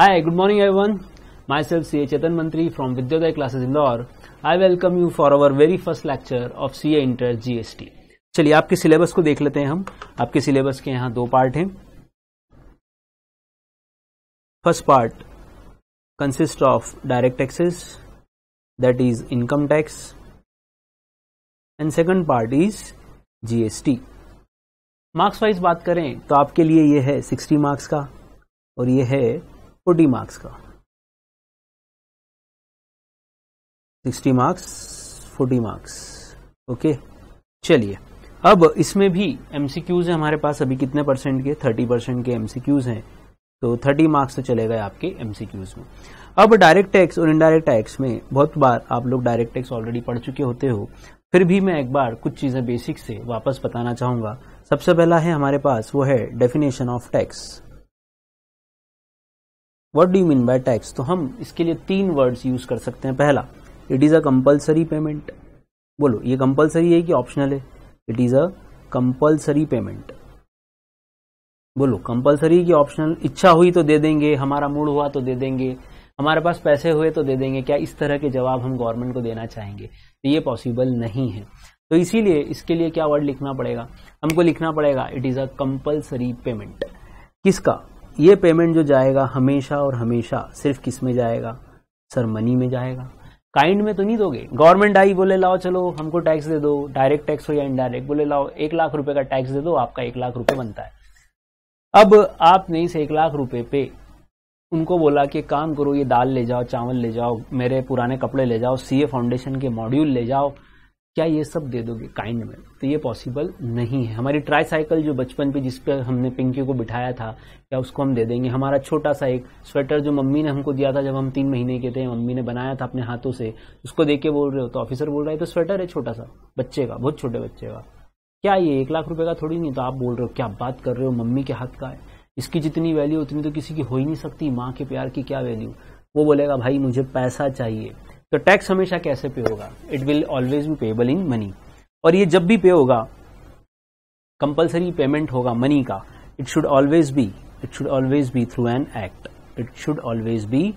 Hi, good morning everyone. Myself CA Chetan Mantri from Vidyodaya Classes Indore. I welcome you for our very first lecture of CA Inter GST. चलिए आपके syllabus को देख लेते हैं हम आपके syllabus के यहाँ दो पार्ट हैं first part consist of direct taxes that is income tax and second part is GST marks wise बात करें तो आपके लिए ये है 60 मार्क्स का और ये है फोर्टी मार्क्स का sixty marks forty marks okay चलिए अब इसमें भी एमसीक्यूज है हमारे पास अभी कितने परसेंट के थर्टी परसेंट के एमसीक्यूज हैं तो थर्टी मार्क्स तो चले गए आपके एमसीक्यूज में अब डायरेक्ट टैक्स और इनडायरेक्ट टैक्स में बहुत बार आप लोग डायरेक्ट टैक्स ऑलरेडी पढ़ चुके होते हो फिर भी मैं एक बार कुछ चीजें बेसिक से वापस बताना चाहूंगा सबसे पहला है हमारे पास वो है definition of tax what do mean by tax तो हम इसके लिए तीन वर्ड्स यूज कर सकते हैं पहला it is a compulsory payment बोलो ये कंपल्सरी है कि ऑप्शनल है it is a compulsory payment बोलो कंपल्सरी की ऑप्शनल इच्छा हुई तो दे देंगे हमारा मूड हुआ तो दे देंगे हमारे पास पैसे हुए तो दे देंगे क्या इस तरह के जवाब हम गवर्नमेंट को देना चाहेंगे तो ये पॉसिबल नहीं है तो इसीलिए इसके लिए क्या वर्ड लिखना पड़ेगा हमको लिखना पड़ेगा it is a compulsory payment किसका ये पेमेंट जो जाएगा हमेशा और हमेशा सिर्फ किस में जाएगा सर मनी में जाएगा काइंड में तो नहीं दोगे गवर्नमेंट आई बोले लाओ चलो हमको टैक्स दे दो डायरेक्ट टैक्स हो या इनडायरेक्ट बोले लाओ एक लाख रुपए का टैक्स दे दो आपका एक लाख रुपए बनता है अब आपने इस एक लाख रुपए पे उनको बोला कि काम करो ये दाल ले जाओ चावल ले जाओ मेरे पुराने कपड़े ले जाओ सीए फाउंडेशन के मॉड्यूल ले जाओ क्या ये सब दे दोगे काइंड में तो ये पॉसिबल नहीं है हमारी ट्राई साइकिल जो बचपन पे जिस पे हमने पिंकी को बिठाया था क्या उसको हम दे देंगे हमारा छोटा सा एक स्वेटर जो मम्मी ने हमको दिया था जब हम तीन महीने के थे मम्मी ने बनाया था अपने हाथों से उसको देख के बोल रहे हो तो ऑफिसर बोल रहा है तो स्वेटर है छोटा सा बच्चे का बहुत छोटे बच्चे का क्या ये एक लाख रुपए का थोड़ी नहीं तो आप बोल रहे हो क्या बात कर रहे हो मम्मी के हाथ का है इसकी जितनी वैल्यू उतनी तो किसी की हो ही नहीं सकती माँ के प्यार की क्या वैल्यू वो बोलेगा भाई मुझे पैसा चाहिए तो टैक्स हमेशा कैसे पे होगा it will always be payable in money और ये जब भी पे होगा कंपल्सरी पेमेंट होगा मनी का it should always be it should always be through an act it should always be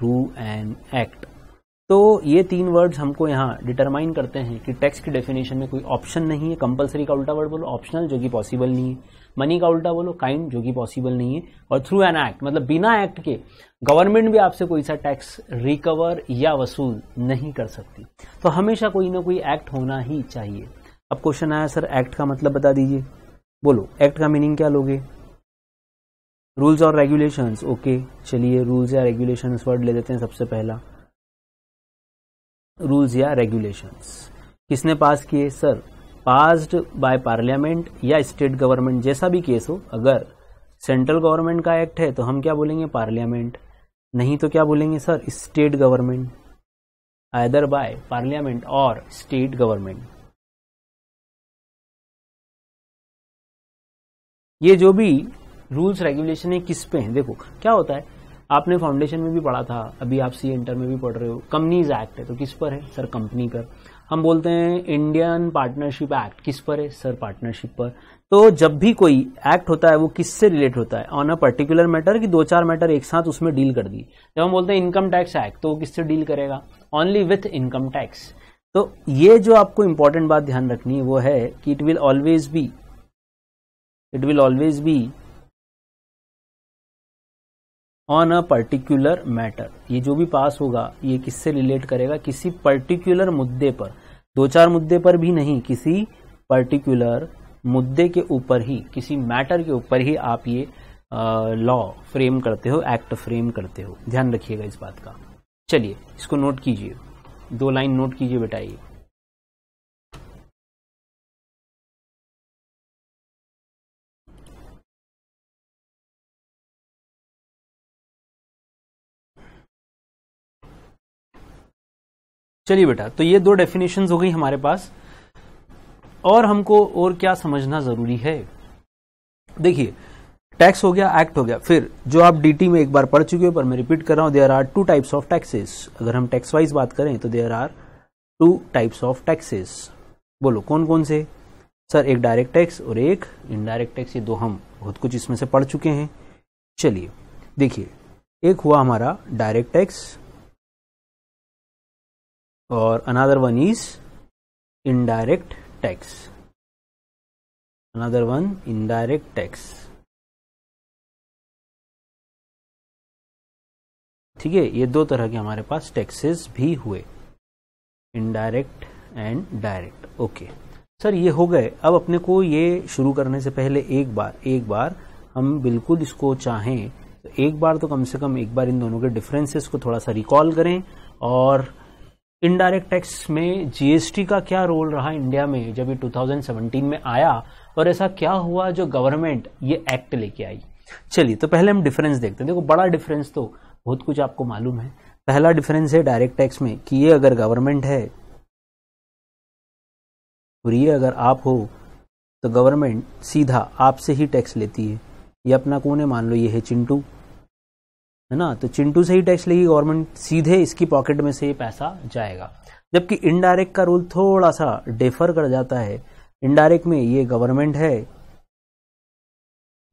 through an act तो ये तीन वर्ड्स हमको यहाँ डिटरमाइन करते हैं कि टैक्स की डेफिनेशन में कोई ऑप्शन नहीं है कंपल्सरी का उल्टा वर्ड बोलो ऑप्शनल जो कि पॉसिबल नहीं है मनी का उल्टा बोलो काइंड जो कि पॉसिबल नहीं है और थ्रू एन एक्ट मतलब बिना एक्ट के गवर्नमेंट भी आपसे कोई सा टैक्स रिकवर या वसूल नहीं कर सकती तो हमेशा कोई ना कोई एक्ट होना ही चाहिए अब क्वेश्चन आया सर एक्ट का मतलब बता दीजिए बोलो एक्ट का मीनिंग क्या लोगे रूल्स और रेगुलेशंस ओके चलिए रूल्स या रेगुलेशंस वर्ड ले देते हैं सबसे पहला रूल्स या रेगुलेशंस किसने पास किए सर पास्ड बाय पार्लियामेंट या स्टेट गवर्नमेंट जैसा भी केस हो अगर सेंट्रल गवर्नमेंट का एक्ट है तो हम क्या बोलेंगे पार्लियामेंट नहीं तो क्या बोलेंगे sir state government other by parliament और स्टेट गवर्नमेंट ये जो भी रूल्स रेगुलेशन है किस पे है देखो क्या होता है आपने फाउंडेशन में भी पढ़ा था अभी आप सी इंटर में भी पढ़ रहे हो कंपनीज एक्ट है तो किस पर है सर कंपनी पर हम बोलते हैं इंडियन पार्टनरशिप एक्ट किस पर है सर पार्टनरशिप पर तो जब भी कोई एक्ट होता है वो किससे रिलेट होता है ऑन अ पर्टिकुलर मैटर कि दो चार मैटर एक साथ उसमें डील कर दी जब हम बोलते हैं इनकम टैक्स एक्ट तो वो किससे डील करेगा ओनली विथ इनकम टैक्स तो ये जो आपको इंपॉर्टेंट बात ध्यान रखनी है वो है कि it will always be it will always be on a particular matter ये जो भी पास होगा ये किससे रिलेट करेगा किसी पर्टिकुलर मुद्दे पर दो चार मुद्दे पर भी नहीं किसी पर्टिकुलर मुद्दे के ऊपर ही किसी मैटर के ऊपर ही आप ये लॉ फ्रेम करते हो एक्ट फ्रेम करते हो ध्यान रखिएगा इस बात का चलिए इसको नोट कीजिए दो लाइन नोट कीजिए बेटा ये चलिए बेटा तो ये दो डेफिनेशन हो गई हमारे पास और हमको और क्या समझना जरूरी है देखिए टैक्स हो गया एक्ट हो गया फिर जो आप डीटी में एक बार पढ़ चुके हो पर मैं रिपीट कर रहा हूं there are two types of taxes अगर हम टैक्स वाइज बात करें तो there are two types of taxes बोलो कौन कौन से सर एक डायरेक्ट टैक्स और एक इनडायरेक्ट टैक्स ये दो हम बहुत कुछ इसमें से पढ़ चुके हैं चलिए देखिए एक हुआ हमारा direct tax or another one is indirect tax another one indirect tax ठीक है ये दो तरह के हमारे पास टैक्सेस भी हुए indirect and direct okay sir ये हो गए अब अपने को ये शुरू करने से पहले एक बार एक बार हम बिल्कुल इसको चाहें तो एक बार तो कम से कम एक बार इन दोनों के डिफरेंसेस को थोड़ा सा रिकॉल करें और इनडायरेक्ट टैक्स में जीएसटी का क्या रोल रहा इंडिया में जब ये 2017 में आया और ऐसा क्या हुआ जो गवर्नमेंट ये एक्ट लेके आई चलिए तो पहले हम डिफरेंस देखते हैं देखो बड़ा डिफरेंस तो बहुत कुछ आपको मालूम है पहला डिफरेंस है डायरेक्ट टैक्स में कि ये अगर गवर्नमेंट है और ये अगर आप हो तो गवर्नमेंट सीधा आपसे ही टैक्स लेती है ये अपना कौन है मान लो ये है चिंटू है ना तो चिंटू से ही टैक्स लेगी गवर्नमेंट सीधे इसकी पॉकेट में से ये पैसा जाएगा जबकि इनडायरेक्ट का रूल थोड़ा सा डेफर कर जाता है इनडायरेक्ट में ये गवर्नमेंट है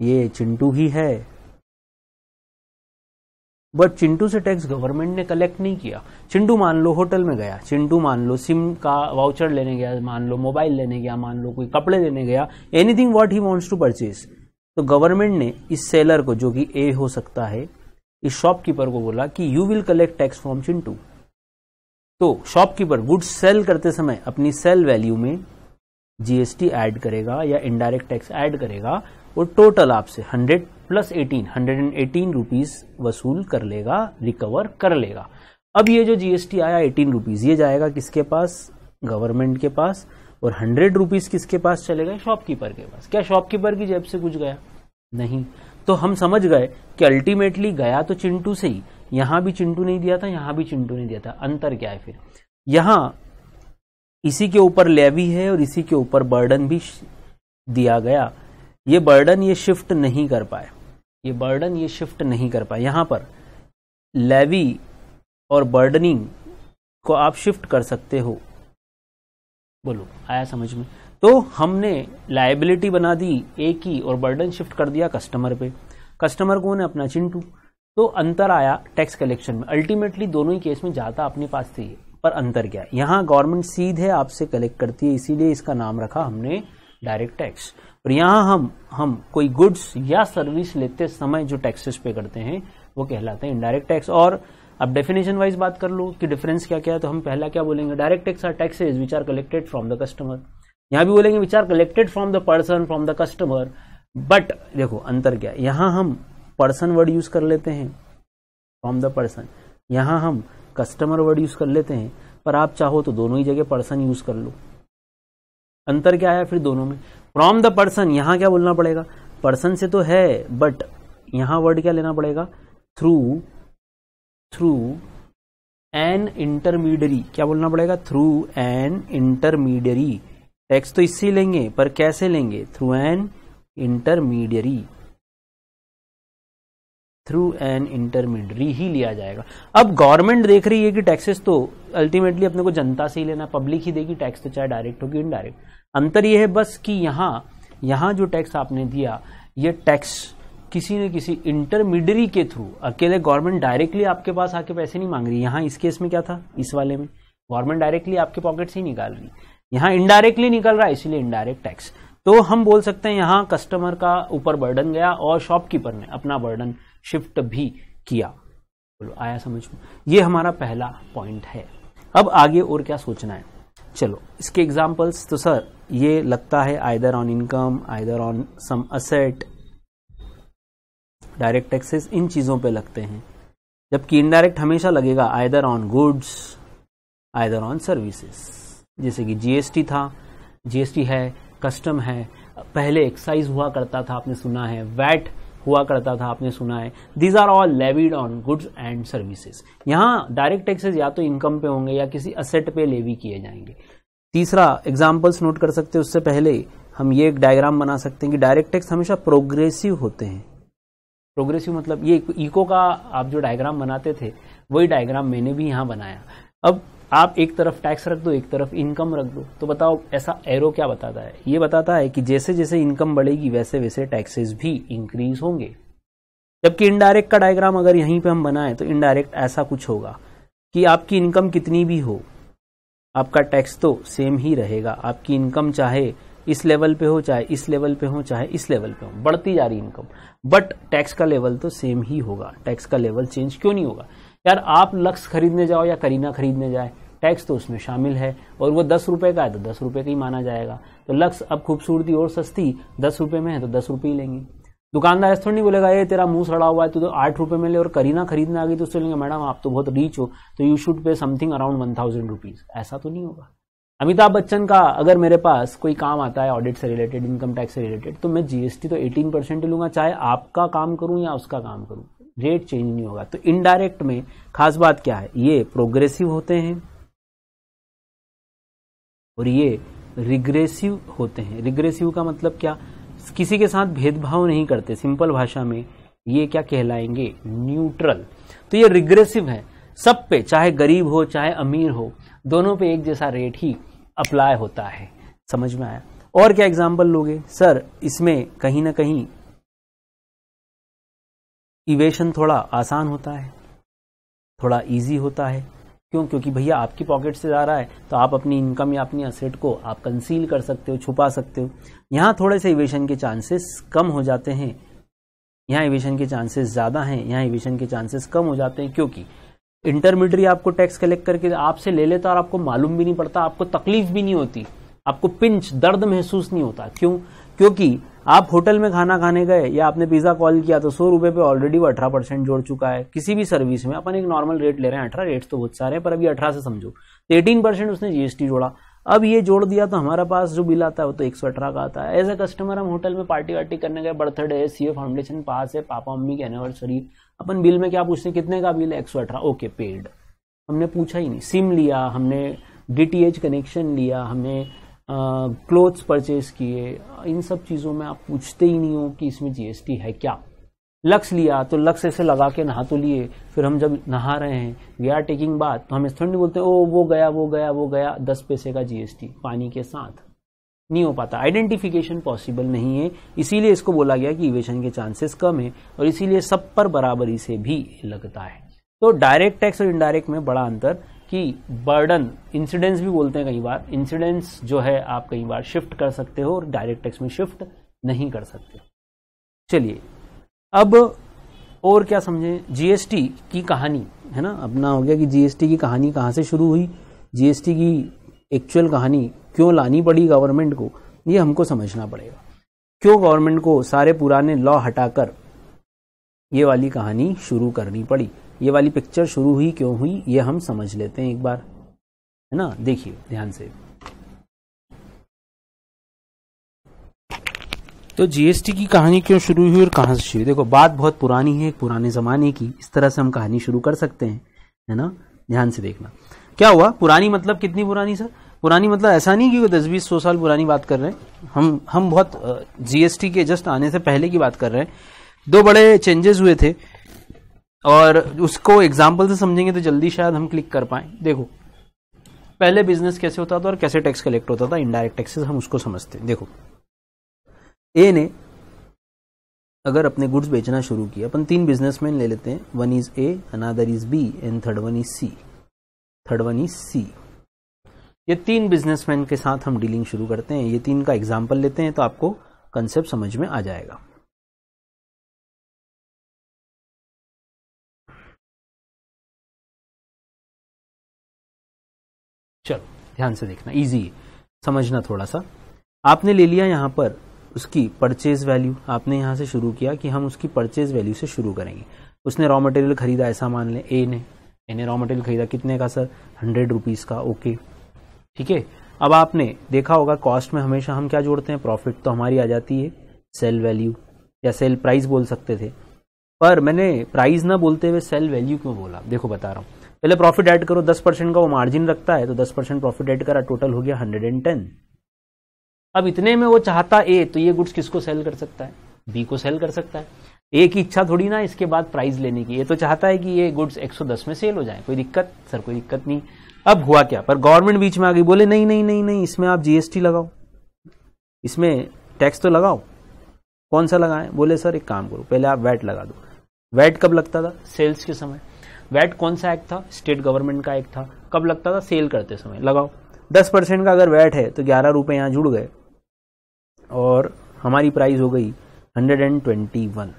ये चिंटू ही है बट चिंटू से टैक्स गवर्नमेंट ने कलेक्ट नहीं किया चिंटू मान लो होटल में गया चिंटू मान लो सिम का वाउचर लेने गया मान लो मोबाइल लेने गया मान लो कोई कपड़े लेने गया anything what he wants to purchase तो गवर्नमेंट ने इस सेलर को जो कि ए हो सकता है इस शॉपकीपर को बोला कि you will collect tax from Chintu तो शॉपकीपर गुड सेल करते समय अपनी सेल वैल्यू में जीएसटी ऐड करेगा या इनडायरेक्ट टैक्स ऐड करेगा और टोटल आपसे 100 प्लस 18 118 रुपीस वसूल कर लेगा रिकवर कर लेगा अब ये जो जीएसटी आया 18 रुपीस ये जाएगा किसके पास गवर्नमेंट के पास और 100 रुपीस किसके पास चले गए शॉपकीपर के पास क्या शॉपकीपर की जेब से कुछ गया नहीं तो हम समझ गए कि अल्टीमेटली गया तो चिंटू से ही यहां भी चिंटू नहीं दिया था यहां भी चिंटू नहीं दिया था अंतर क्या है फिर यहां इसी के ऊपर लेवी है और इसी के ऊपर बर्डन भी दिया गया ये बर्डन ये शिफ्ट नहीं कर पाए ये बर्डन ये शिफ्ट नहीं कर पाए यहां पर लेवी और बर्डनिंग को आप शिफ्ट कर सकते हो बोलो आया समझ में तो हमने लाइबिलिटी बना दी ए की और बर्डन शिफ्ट कर दिया कस्टमर पे कस्टमर कौन है अपना चिंटू तो अंतर आया टैक्स कलेक्शन में अल्टीमेटली दोनों ही केस में जाता अपने पास थी पर अंतर क्या यहां यहाँ गवर्नमेंट सीधे आपसे कलेक्ट करती है इसीलिए इसका नाम रखा हमने डायरेक्ट टैक्स और यहाँ हम हम कोई गुड्स या सर्विस लेते समय जो टैक्सेस पे करते हैं वो कहलाते हैं इनडायरेक्ट टैक्स और अब डेफिनेशन वाइज बात कर लो कि डिफरेंस क्या क्या है तो हम पहला क्या बोलेंगे direct tax are taxes which are collected from the customer यहां भी बोलेंगे which are collected from the person from the customer but देखो अंतर क्या यहां हम पर्सन वर्ड यूज कर लेते हैं फ्रॉम द पर्सन यहां हम कस्टमर वर्ड यूज कर लेते हैं पर आप चाहो तो दोनों ही जगह पर्सन यूज कर लो अंतर क्या आया फिर दोनों में फ्रॉम द पर्सन यहां क्या बोलना पड़ेगा पर्सन से तो है बट यहां वर्ड क्या लेना पड़ेगा थ्रू थ्रू एन इंटरमीडियरी क्या बोलना पड़ेगा थ्रू एन इंटरमीडियरी टैक्स तो इससे लेंगे पर कैसे लेंगे through an intermediary through an intermediary ही लिया जाएगा अब गवर्नमेंट देख रही है कि टैक्सेस तो अल्टीमेटली अपने को जनता से ही लेना पब्लिक ही देगी टैक्स तो चाहे डायरेक्ट होगी इनडायरेक्ट अंतर यह है बस कि यहां यहां जो टैक्स आपने दिया ये टैक्स किसी न किसी इंटरमीडियरी के थ्रू अकेले गवर्नमेंट डायरेक्टली आपके पास आके पैसे नहीं मांग रही यहां इस केस में क्या था इस वाले में गवर्नमेंट डायरेक्टली आपके पॉकेट से ही निकाल रही यहाँ इनडायरेक्टली निकल रहा है इसीलिए इनडायरेक्ट टैक्स तो हम बोल सकते हैं यहाँ कस्टमर का ऊपर बर्डन गया और शॉपकीपर ने अपना बर्डन शिफ्ट भी किया बोलो आया समझ में ये हमारा पहला पॉइंट है अब आगे और क्या सोचना है चलो इसके एग्जाम्पल्स तो सर ये लगता है either on income either on some asset direct taxes इन चीजों पे लगते हैं जबकि इनडायरेक्ट हमेशा लगेगा either on goods either on services जैसे कि जीएसटी था जीएसटी है कस्टम है पहले एक्साइज हुआ करता था आपने सुना है वैट हुआ करता था आपने सुना है these are all levied on goods and services यहाँ डायरेक्ट टैक्सेस या तो इनकम पे होंगे या किसी असेट पे लेवी किए जाएंगे तीसरा एग्जाम्पल्स नोट कर सकते हैं उससे पहले हम ये एक डायग्राम बना सकते हैं कि डायरेक्ट टैक्स हमेशा प्रोग्रेसिव होते हैं प्रोग्रेसिव मतलब ये इको का आप जो डायग्राम बनाते थे वही डायग्राम मैंने भी यहाँ बनाया अब आप एक तरफ टैक्स रख दो एक तरफ इनकम रख दो तो बताओ ऐसा एरो क्या बताता है ये बताता है कि जैसे जैसे इनकम बढ़ेगी वैसे वैसे टैक्सेस भी इंक्रीज होंगे जबकि इनडायरेक्ट का डायग्राम अगर यहीं पे हम बनाएं तो इनडायरेक्ट ऐसा कुछ होगा कि आपकी इनकम कितनी भी हो आपका टैक्स तो सेम ही रहेगा आपकी इनकम चाहे इस लेवल पे हो चाहे इस लेवल पे हो चाहे इस लेवल पे हो बढ़ती जा रही इनकम बट टैक्स का लेवल तो सेम ही होगा टैक्स का लेवल चेंज क्यों नहीं होगा यार आप लक्स खरीदने जाओ या करीना खरीदने जाए टैक्स तो उसमें शामिल है और वो दस रुपए का है तो दस रुपए का ही माना जाएगा तो लक्स अब खूबसूरती और सस्ती दस रुपए में है तो दस रुपए ही लेंगे दुकानदार ऐसा नहीं बोलेगा ये तेरा मुंह सड़ा हुआ है तू तो आठ रुपए में ले और करीना खरीदने आ गई तो उससे लेंगे मैडम आप तो बहुत रीच हो तो you should pay something around one thousand rupees ऐसा तो नहीं होगा अमिताभ बच्चन का अगर मेरे पास कोई काम आता है ऑडिट से रिलेटेड इनकम टैक्स से रिलेटेड तो मैं जीएसटी तो एटीन परसेंट लूंगा चाहे आपका काम करूं या उसका काम करूं रेट चेंज नहीं होगा तो इनडायरेक्ट में खास बात क्या है ये प्रोग्रेसिव होते हैं और ये रिग्रेसिव होते हैं रिग्रेसिव का मतलब क्या किसी के साथ भेदभाव नहीं करते सिंपल भाषा में ये क्या कहलाएंगे न्यूट्रल तो ये रिग्रेसिव है सब पे चाहे गरीब हो चाहे अमीर हो दोनों पे एक जैसा रेट ही अप्लाई होता है समझ में आया और क्या एग्जाम्पल लोगे सर इसमें कहीं ना कहीं इवेशन थोड़ा आसान होता है थोड़ा इजी होता है क्यों क्योंकि भैया आपकी पॉकेट से जा रहा है तो आप अपनी इनकम या अपनी असेट को आप कंसील कर सकते हो छुपा सकते हो यहाँ थोड़े से इवेशन के चांसेस कम हो जाते हैं यहाँ इवेशन के चांसेस ज़्यादा हैं यहाँ इवेशन के चांसेस कम हो जाते हैं क्योंकि इंटरमीडियरी आपको टैक्स कलेक्ट करके आपसे ले लेता और आपको मालूम भी नहीं पड़ता आपको तकलीफ भी नहीं होती आपको पिंच दर्द महसूस नहीं होता क्यों क्योंकि आप होटल में खाना खाने गए या आपने पिज्जा कॉल किया तो सौ रुपए पे ऑलरेडी वो अठारह परसेंट जोड़ चुका है किसी भी सर्विस में अपन एक नॉर्मल रेट ले रहे हैं अठारह रेट तो बहुत सारे हैं पर अभी अठारह से समझो तो एटीन परसेंट उसने जीएसटी जोड़ा अब ये जोड़ दिया तो हमारा पास जो बिल आता है वो तो एक सौ अठारह का आता है एज ए कस्टमर हम होटल में पार्टी वार्टी करने गए बर्थडे है सीए फाउंडेशन पास है पापा मम्मी की एनिवर्सरी अपन बिल में क्या पूछते हैं कितने का बिल है एक सौ अठारह ओके पेड हमने पूछा ही नहीं सिम लिया हमने डी कनेक्शन लिया हमने क्लोथ्स परचेज किए इन सब चीज़ों में आप पूछते ही नहीं हो कि इसमें जीएसटी है क्या लक्स लिया तो लक्स ऐसे लगा के नहा तो लिए फिर हम जब नहा रहे हैं वी आर टेकिंग बात तो हम इस थोड़ी बोलते ओ वो गया वो गया वो गया दस पैसे का जीएसटी पानी के साथ नहीं हो पाता आइडेंटिफिकेशन पॉसिबल नहीं है इसीलिए इसको बोला गया कि इवेशन के चांसेस कम है और इसीलिए सब पर बराबरी से भी लगता है तो डायरेक्ट टैक्स और इनडायरेक्ट में बड़ा अंतर कि बर्डन इंसिडेंस भी बोलते हैं कई बार इंसिडेंस जो है आप कई बार शिफ्ट कर सकते हो और डायरेक्ट टैक्स में शिफ्ट नहीं कर सकते चलिए अब और क्या समझें जीएसटी की कहानी है ना अपना हो गया कि जीएसटी की कहानी कहाँ से शुरू हुई जीएसटी की एक्चुअल कहानी क्यों लानी पड़ी गवर्नमेंट को ये हमको समझना पड़ेगा क्यों गवर्नमेंट को सारे पुराने लॉ हटाकर ये वाली कहानी शुरू करनी पड़ी ये वाली पिक्चर शुरू हुई क्यों हुई ये हम समझ लेते हैं एक बार है ना देखिए ध्यान से तो जीएसटी की कहानी क्यों शुरू हुई और कहां से शुरू देखो बात बहुत पुरानी है पुराने जमाने की इस तरह से हम कहानी शुरू कर सकते हैं है ना ध्यान से देखना क्या हुआ पुरानी मतलब कितनी पुरानी सर पुरानी मतलब ऐसा नहीं कि वो दस बीस सौ साल पुरानी बात कर रहे हैं हम हम बहुत जीएसटी के जस्ट आने से पहले की बात कर रहे हैं दो बड़े चेंजेस हुए थे और उसको एग्जाम्पल से समझेंगे तो जल्दी शायद हम क्लिक कर पाए देखो पहले बिजनेस कैसे होता था और कैसे टैक्स कलेक्ट होता था इनडायरेक्ट टैक्सेस हम उसको समझते हैं देखो ए ने अगर अपने गुड्स बेचना शुरू किया अपन तीन बिजनेसमैन ले लेते हैं one is A another is B and third one is C third one is C ये तीन बिजनेसमैन के साथ हम डीलिंग शुरू करते हैं ये तीन का एग्जाम्पल लेते हैं तो आपको कंसेप्ट समझ में आ जाएगा चलो ध्यान से देखना इजी है समझना थोड़ा सा आपने ले लिया यहाँ पर उसकी परचेज वैल्यू आपने यहाँ से शुरू किया कि हम उसकी परचेज वैल्यू से शुरू करेंगे उसने रॉ मटेरियल खरीदा ऐसा मान लें ए ने ए ने रॉ मटेरियल खरीदा कितने का सर हंड्रेड रुपीज़ का ओके ठीक है अब आपने देखा होगा कॉस्ट में हमेशा हम क्या जोड़ते हैं प्रॉफिट तो हमारी आ जाती है सेल वैल्यू या सेल प्राइस बोल सकते थे पर मैंने प्राइस ना बोलते हुए सेल वैल्यू क्यों बोला देखो बता रहा हूँ पहले प्रॉफिट ऐड करो दस परसेंट का वो मार्जिन रखता है तो दस परसेंट प्रॉफिट ऐड करा टोटल हो गया हंड्रेड एंड टेन अब इतने में वो चाहता ए तो ये गुड्स किसको सेल कर सकता है बी को सेल कर सकता है ए की इच्छा थोड़ी ना इसके बाद प्राइस लेने की ये तो चाहता है कि ये गुड्स 110 में सेल हो जाए कोई दिक्कत सर कोई दिक्कत नहीं अब हुआ क्या पर गवर्नमेंट बीच में आ गई बोले नहीं नहीं नहीं नहीं इसमें आप जीएसटी लगाओ इसमें टैक्स तो लगाओ कौन सा लगाए बोले सर एक काम करो पहले आप वैट लगा दो वैट कब लगता था सेल्स के समय वैट कौन सा एक्ट था स्टेट गवर्नमेंट का एक्ट था कब लगता था सेल करते समय लगाओ दस परसेंट का अगर वैट है तो ग्यारह रुपये यहाँ जुड़ गए और हमारी प्राइस हो गई हंड्रेड एंड ट्वेंटी वन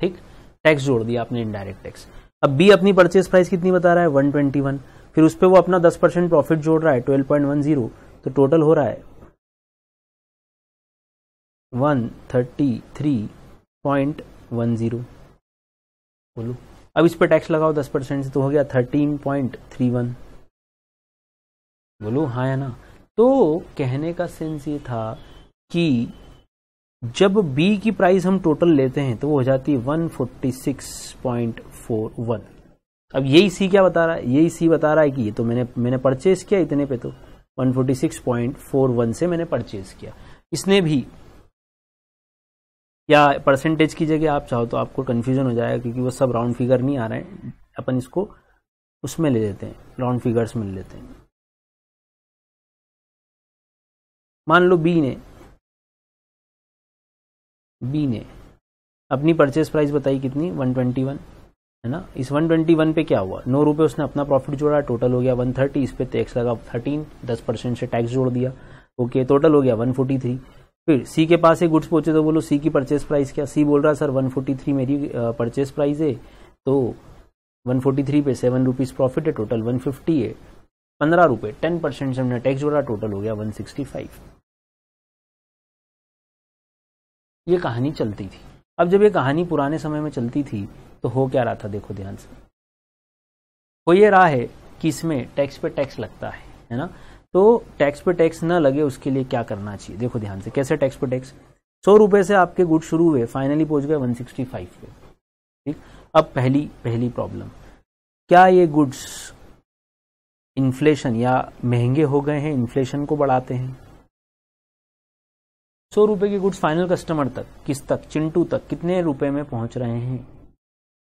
ठीक टैक्स जोड़ दिया आपने इनडायरेक्ट टैक्स अब बी अपनी परचेज प्राइस कितनी बता रहा है वन ट्वेंटी वन फिर उस पर वो अपना दस परसेंट प्रॉफिट जोड़ रहा है ट्वेल्व पॉइंट वन जीरो तो टोटल हो रहा है one thirty three point one zero बोलो अब इस पर टैक्स लगाओ दस परसेंट से तो हो गया थर्टीन पॉइंट थ्री वन बोलो हाँ या ना तो कहने का सेंस ये था कि जब बी की प्राइस हम टोटल लेते हैं तो वो हो जाती है one forty six point four one अब यही सी क्या बता रहा है यही सी बता रहा है कि ये तो मैंने मैंने परचेज किया इतने पे तो 146.41 से मैंने परचेज किया इसने भी या परसेंटेज की जगह आप चाहो तो आपको कन्फ्यूजन हो जाएगा क्योंकि वो सब राउंड फिगर नहीं आ रहे हैं अपन इसको उसमें ले लेते हैं राउंड फिगर्स में ले लेते हैं मान लो बी ने बी ने अपनी परचेज प्राइस बताई कितनी 121 है ना इस 121 पे क्या हुआ नौ रुपए उसने अपना प्रॉफिट जोड़ा टोटल हो गया 130 इस पे टैक्स लगा 13 10 परसेंट से टैक्स जोड़ दिया ओके टोटल हो गया 143 फिर सी के पास है गुड्स पहुंचे तो बोलो सी की परचेस प्राइस क्या सी बोल रहा है सर वन मेरी परचेस प्राइस है तो 143 पे सेवन रुपीज़ प्रॉफिट है टोटल 150 है पंद्रह रुपये टेन परसेंट से हमने टैक्स जोड़ा टोटल हो गया 165 ये कहानी चलती थी अब जब ये कहानी पुराने समय में चलती थी तो हो क्या रहा था देखो ध्यान से हो ये रहा है कि इसमें टैक्स पे टैक्स लगता है है ना तो टैक्स पे टैक्स ना लगे उसके लिए क्या करना चाहिए देखो ध्यान से कैसे टैक्स पे टैक्स सौ रुपए से आपके गुड शुरू हुए फाइनली पहुंच गए 165 पे ठीक अब पहली पहली प्रॉब्लम क्या ये गुड्स इन्फ्लेशन या महंगे हो गए हैं इन्फ्लेशन को बढ़ाते हैं सौ रुपए के गुड्स फाइनल कस्टमर तक किस तक चिंटू तक कितने रुपए में पहुंच रहे हैं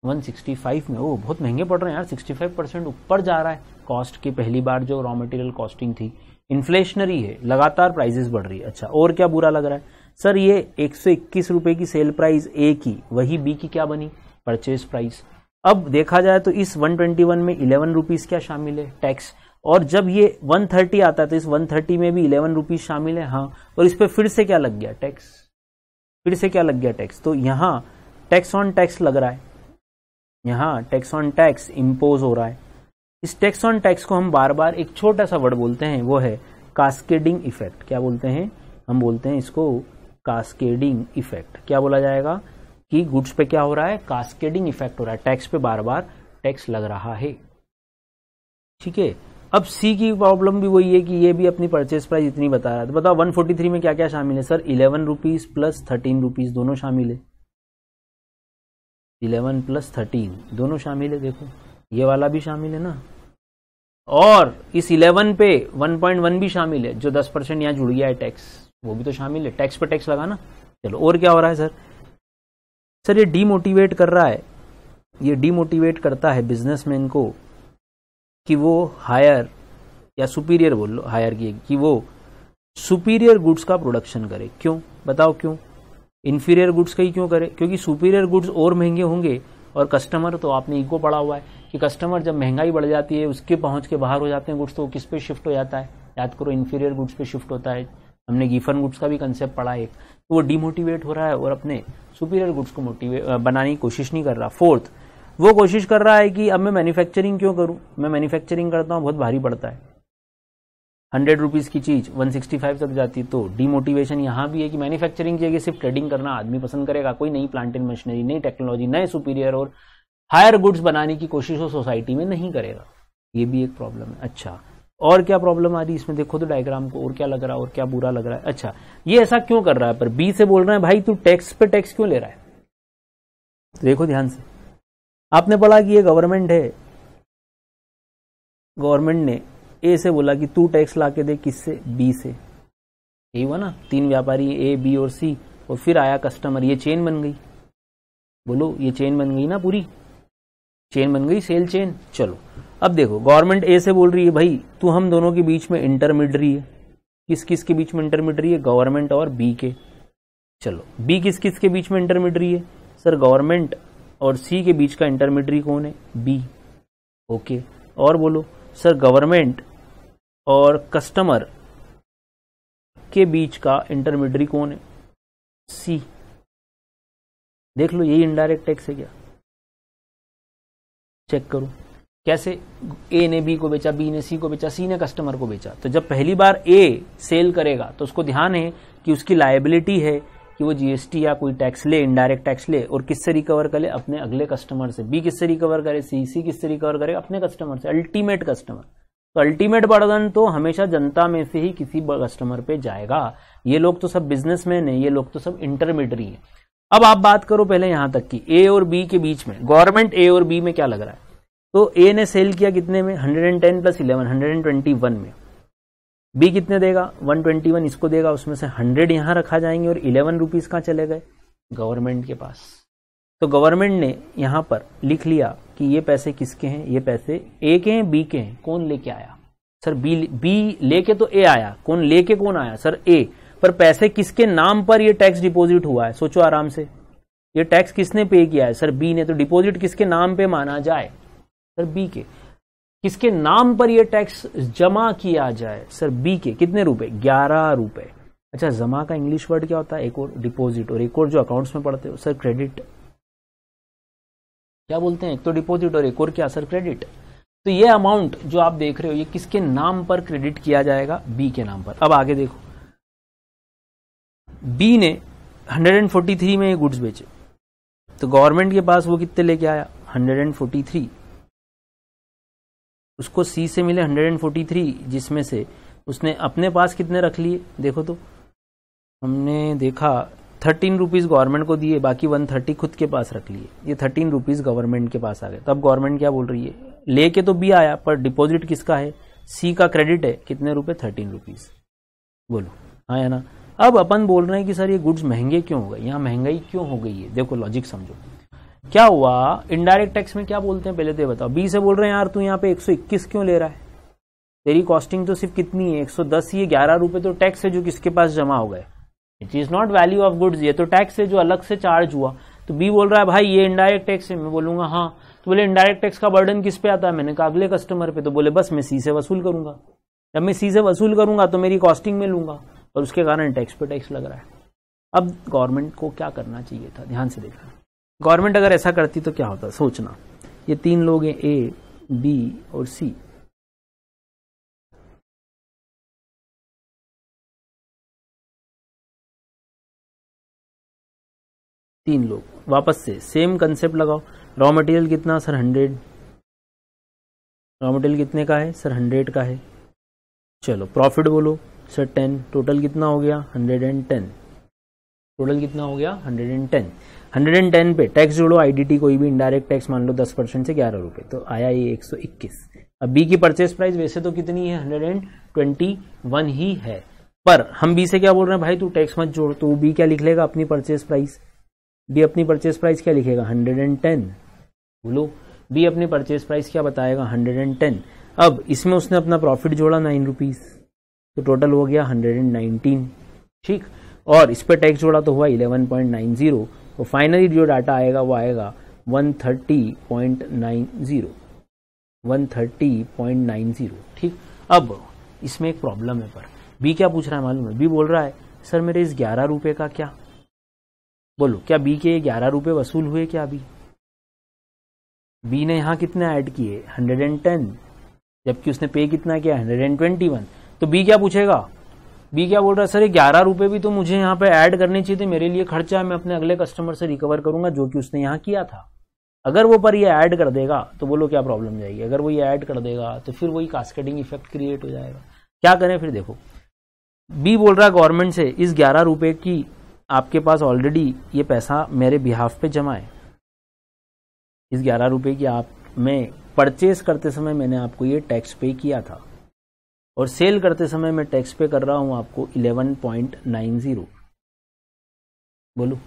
165 में वो बहुत महंगे पड़ रहे हैं यार 65 परसेंट ऊपर जा रहा है कॉस्ट की पहली बार जो रॉ मटेरियल कॉस्टिंग थी इन्फ्लेशनरी है लगातार प्राइजेस बढ़ रही है अच्छा और क्या बुरा लग रहा है सर ये एक सौ इक्कीस की सेल प्राइस ए की वही बी की क्या बनी परचेज प्राइस अब देखा जाए तो इस 121 में इलेवन रुपीज क्या शामिल है टैक्स और जब ये 130 आता है तो इस 130 में भी इलेवन रुपीज शामिल है हाँ और इस पर फिर से क्या लग गया टैक्स फिर से क्या लग गया टैक्स तो यहाँ टैक्स ऑन टैक्स लग रहा है यहाँ टैक्स ऑन टैक्स इम्पोज हो रहा है इस टैक्स ऑन टैक्स को हम बार बार एक छोटा सा वर्ड बोलते हैं वो है कास्केडिंग इफेक्ट क्या बोलते हैं हम बोलते हैं इसको कास्केडिंग इफेक्ट क्या बोला जाएगा कि गुड्स पे क्या हो रहा है कास्केडिंग इफेक्ट हो रहा है टैक्स पे बार बार टैक्स लग रहा है ठीक है अब सी की प्रॉब्लम भी वही है कि ये भी अपनी परचेज प्राइस इतनी बता रहा है तो बताओ 143 में क्या क्या शामिल है sir eleven rupees plus thirteen rupees दोनों शामिल है इलेवन प्लस थर्टीन दोनों शामिल है देखो ये वाला भी शामिल है ना और इस इलेवन पे वन पॉइंट वन भी शामिल है जो दस परसेंट यहाँ जुड़ गया है टैक्स वो भी तो शामिल है टैक्स पे टैक्स लगाना चलो और क्या हो रहा है सर सर ये डीमोटिवेट कर रहा है ये डीमोटिवेट करता है बिजनेसमैन को कि वो हायर या सुपीरियर बोल लो हायर की कि वो सुपीरियर गुड्स का प्रोडक्शन करे क्यों बताओ क्यों इन्फीरियर गुड्स का ही क्यों करें क्योंकि सुपीरियर गुड्स और महंगे होंगे और कस्टमर तो आपने इको पढ़ा हुआ है कि कस्टमर जब महंगाई बढ़ जाती है उसके पहुंच के बाहर हो जाते हैं गुड्स तो किस पे शिफ्ट हो जाता है याद करो इन्फीरियर गुड्स पे शिफ्ट होता है हमने गिफन गुड्स का भी कंसेप्ट पढ़ा एक तो वो डिमोटिवेट हो रहा है और अपने सुपीरियर गुड्स को मोटिवेट बनाने की कोशिश नहीं कर रहा फोर्थ वो कोशिश कर रहा है कि अब मैं मैन्युफैक्चरिंग क्यों करूँ मैं मैन्युफैक्चरिंग करता हूँ बहुत भारी पड़ता है हंड्रेड रुपीज की चीज 165 तक जाती तो डीमोटिवेशन यहां भी है कि मैन्युफैक्चरिंग की जगह सिर्फ ट्रेडिंग करना आदमी पसंद करेगा कोई नई प्लांट एंड मशीनरी नई टेक्नोलॉजी नए सुपीरियर और हायर गुड्स बनाने की कोशिश वो सोसाइटी में नहीं करेगा ये भी एक प्रॉब्लम है अच्छा और क्या प्रॉब्लम आ रही है इसमें देखो तो डायग्राम को और क्या लग रहा है और क्या बुरा लग रहा है अच्छा ये ऐसा क्यों कर रहा है पर बी से बोल रहा है भाई तू टैक्स पे टैक्स क्यों ले रहा है देखो ध्यान से आपने पढ़ा कि ये गवर्नमेंट है गवर्नमेंट ने ए से बोला कि तू टैक्स ला के दे किससे बी से यही हुआ ना तीन व्यापारी ए बी और सी और फिर आया कस्टमर ये चेन बन गई बोलो ये चेन बन गई ना पूरी चेन बन गई सेल चेन चलो अब देखो गवर्नमेंट ए से बोल रही है भाई तू हम दोनों के बीच में इंटरमीडरी है किस किस के बीच में इंटरमीडरी है गवर्नमेंट और बी के चलो बी किस किस के बीच में इंटरमीडरी है सर गवर्नमेंट और सी के बीच का इंटरमीडरी कौन है बी ओके और बोलो सर गवर्नमेंट और कस्टमर के बीच का इंटरमीडियरी कौन है सी देख लो यही इनडायरेक्ट टैक्स है क्या चेक करो कैसे ए ने बी को बेचा बी ने सी को बेचा सी ने कस्टमर को बेचा तो जब पहली बार ए सेल करेगा तो उसको ध्यान है कि उसकी लाइबिलिटी है कि वो जीएसटी या कोई टैक्स ले इनडायरेक्ट टैक्स ले और किससे रिकवर करे अपने अगले कस्टमर से बी किससे रिकवर करे सी सी किससे रिकवर करे अपने कस्टमर से अल्टीमेट कस्टमर तो अल्टीमेट बर्डन तो हमेशा जनता में से ही किसी कस्टमर पे जाएगा ये लोग तो सब बिजनेसमैन है ये लोग तो सब इंटरमीडियरी है अब आप बात करो पहले यहां तक की ए और बी के बीच में गवर्नमेंट ए और बी में क्या लग रहा है तो ए ने सेल किया कितने में 110 प्लस 11 121 में बी कितने देगा 121 इसको देगा उसमें से 100 यहां रखा जाएंगे और 11 रुपीज कहां चले गए गवर्नमेंट के पास तो गवर्नमेंट ने यहां पर लिख लिया कि ये पैसे किसके हैं ये पैसे ए के हैं बी के हैं कौन लेके आया सर बी बी लेके तो ए आया कौन लेके कौन आया सर ए पर पैसे किसके नाम पर ये टैक्स डिपॉजिट हुआ है सोचो आराम से ये टैक्स किसने पे किया है सर बी ने तो डिपॉजिट किसके नाम पे माना जाए सर बी के किसके नाम पर यह टैक्स जमा किया जाए सर बी के कितने रुपए ग्यारह रुपए अच्छा जमा का इंग्लिश वर्ड क्या होता है एक और डिपॉजिट और एक और जो अकाउंट्स में पढ़ते हो सर क्रेडिट क्या बोलते हैं एक तो डिपॉजिट और एक और क्या सर क्रेडिट तो ये अमाउंट जो आप देख रहे हो ये किसके नाम पर क्रेडिट किया जाएगा बी के नाम पर अब आगे देखो बी ने 143 में गुड्स बेचे तो गवर्नमेंट के पास वो कितने लेके आया 143 उसको सी से मिले 143 जिसमें से उसने अपने पास कितने रख लिए देखो तो हमने देखा थर्टीन रुपीज गवर्नमेंट को दिए बाकी वन थर्टी खुद के पास रख लिए ये थर्टीन रुपीज गवर्नमेंट के पास आ गए तब तो गवर्नमेंट क्या बोल रही है लेके तो बी आया पर डिपॉजिट किसका है सी का क्रेडिट है कितने रुपए थर्टीन रुपीज बोलो हाँ या ना अब अपन बोल रहे हैं कि सर ये गुड्स महंगे क्यों हो गए यहाँ महंगाई क्यों हो गई है देखो लॉजिक समझो क्या हुआ इनडायरेक्ट टैक्स में क्या बोलते हैं पहले तो बताओ बी से बोल रहे हैं यार तू यहाँ पे एक क्यों ले रहा है तेरी कॉस्टिंग तो सिर्फ कितनी है 110 ये ग्यारह रुपए तो टैक्स है जो किसके पास जमा हो गए it is not value of goods ये तो टैक्स है जो अलग से चार्ज हुआ तो बी बोल रहा है भाई ये इनडायरेक्ट टैक्स है मैं बोलूंगा हाँ तो बोले इनडायरेक्ट टैक्स का बर्डन किस पे आता है मैंने कहा अगले कस्टमर पे तो बोले बस मैं सी से वसूल करूंगा जब मैं सी से वसूल करूंगा तो मेरी कॉस्टिंग में लूंगा और उसके कारण टैक्स पे टैक्स लग रहा है अब गवर्नमेंट को क्या करना चाहिए था ध्यान से देखना गवर्नमेंट अगर ऐसा करती तो क्या होता सोचना ये तीन लोग हैं ए बी और सी तीन लोग वापस से सेम कंसेप्ट लगाओ रॉ मटेरियल कितना सर हंड्रेड रॉ मटेरियल कितने का है सर हंड्रेड का है चलो प्रॉफिट बोलो सर टेन टोटल कितना हो गया हंड्रेड एंड टेन टोटल कितना हो गया hundred and ten hundred and ten पे टैक्स जोड़ो आईडीटी कोई भी इनडायरेक्ट टैक्स मान लो दस परसेंट से ग्यारह रुपए तो आया ये एक सौ इक्कीस अब बी की परचेस प्राइस वैसे तो कितनी है हंड्रेड एंड ट्वेंटी वन ही है पर हम बी से क्या बोल रहे हैं भाई तू टैक्स मत जोड़ तो बी क्या लिख लेगा अपनी परचेस प्राइस बी अपनी परचेज प्राइस क्या लिखेगा हंड्रेड एंड टेन बोलो बी अपनी परचेज प्राइस क्या बताएगा हंड्रेड एंड टेन अब इसमें उसने अपना प्रॉफिट जोड़ा नाइन रुपीज तो टोटल हो गया हंड्रेड एंड नाइनटीन ठीक और इस पर टैक्स जोड़ा तो हुआ इलेवन पॉइंट नाइन जीरो और फाइनली जो डाटा आएगा वो आएगा one thirty point nine zero one thirty point nine zero ठीक अब इसमें एक प्रॉब्लम है पर बी क्या पूछ रहा है मालूम है बी बोल रहा है सर मेरे इस ग्यारह रुपये का क्या बोलो क्या बी के ग्यारह रुपए वसूल हुए क्या अभी बी ने यहां कितने ऐड किए हंड्रेड एंड टेन जबकि उसने पे कितना किया हंड्रेड एंड ट्वेंटी वन तो बी क्या पूछेगा बी क्या बोल रहा है सर ग्यारह रुपए भी तो मुझे यहाँ पे ऐड करने चाहिए थे तो मेरे लिए खर्चा है मैं अपने अगले कस्टमर से रिकवर करूंगा जो कि उसने यहां किया था अगर वो पर ये ऐड कर देगा तो बोलो क्या प्रॉब्लम जाएगी अगर वो ये ऐड कर देगा तो फिर वही कास्केटिंग इफेक्ट क्रिएट हो जाएगा क्या करें फिर देखो बी बोल रहा है गवर्नमेंट से इस ग्यारह रुपए की आपके पास ऑलरेडी ये पैसा मेरे बिहाफ पे जमा है इस ग्यारह रुपये की आप मैं परचेज करते समय मैंने आपको ये टैक्स पे किया था और सेल करते समय मैं टैक्स पे कर रहा हूं आपको 11.90 बोलो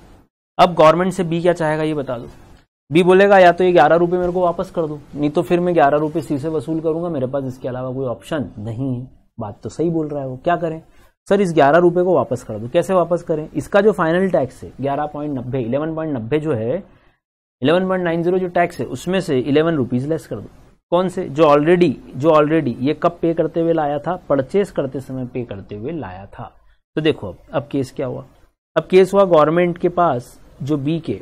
अब गवर्नमेंट से बी क्या चाहेगा ये बता दो बी बोलेगा या तो ये ग्यारह रुपये मेरे को वापस कर दो नहीं तो फिर मैं ग्यारह रुपये सी से वसूल करूंगा मेरे पास इसके अलावा कोई ऑप्शन नहीं है बात तो सही बोल रहा है वो क्या करें सर इस ग्यारह रुपये को वापस कर दो कैसे वापस करें इसका जो फाइनल टैक्स है ग्यारह पॉइंट नब्बे इलेवन पॉइंट नब्बे जो है इलेवन पॉइंट नाइन जीरो जो टैक्स है उसमें से इलेवन रुपीज़ लेस कर दो कौन से जो ऑलरेडी जो ऑलरेडी ये कब पे करते हुए लाया था परचेस करते समय पे करते हुए लाया था तो देखो अब अब केस क्या हुआ अब केस हुआ गवर्नमेंट के पास जो बी के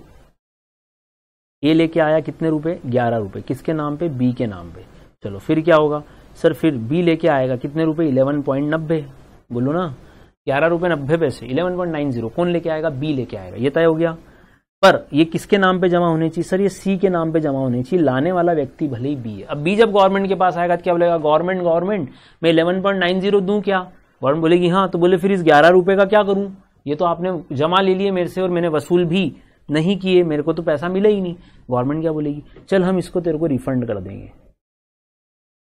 ए लेके आया कितने रुपए ग्यारह रुपए किसके नाम पे बी के नाम पे चलो फिर क्या होगा सर फिर बी लेके आएगा कितने रुपए इलेवन पॉइंट नब्बे बोलो ना ग्यारह रुपये नब्बे पैसे इलेवन पॉइंट नाइन जीरो कौन लेके आएगा बी लेके आएगा ये तय हो गया पर ये किसके नाम पे जमा होने चाहिए सर ये सी के नाम पे जमा होने चाहिए लाने वाला व्यक्ति भले ही बी है अब बी जब गवर्नमेंट के पास आएगा तो क्या बोलेगा गवर्नमेंट गवर्नमेंट मैं इलेवन पॉइंट नाइन जीरो दूं क्या गवर्नमेंट बोलेगी हाँ तो बोले फिर इस ग्यारह रुपये का क्या करूं ये तो आपने जमा ले लिए मेरे से और मैंने वसूल भी नहीं किए मेरे को तो पैसा मिला ही नहीं गवर्नमेंट क्या बोलेगी चल हम इसको तेरे को रिफंड कर देंगे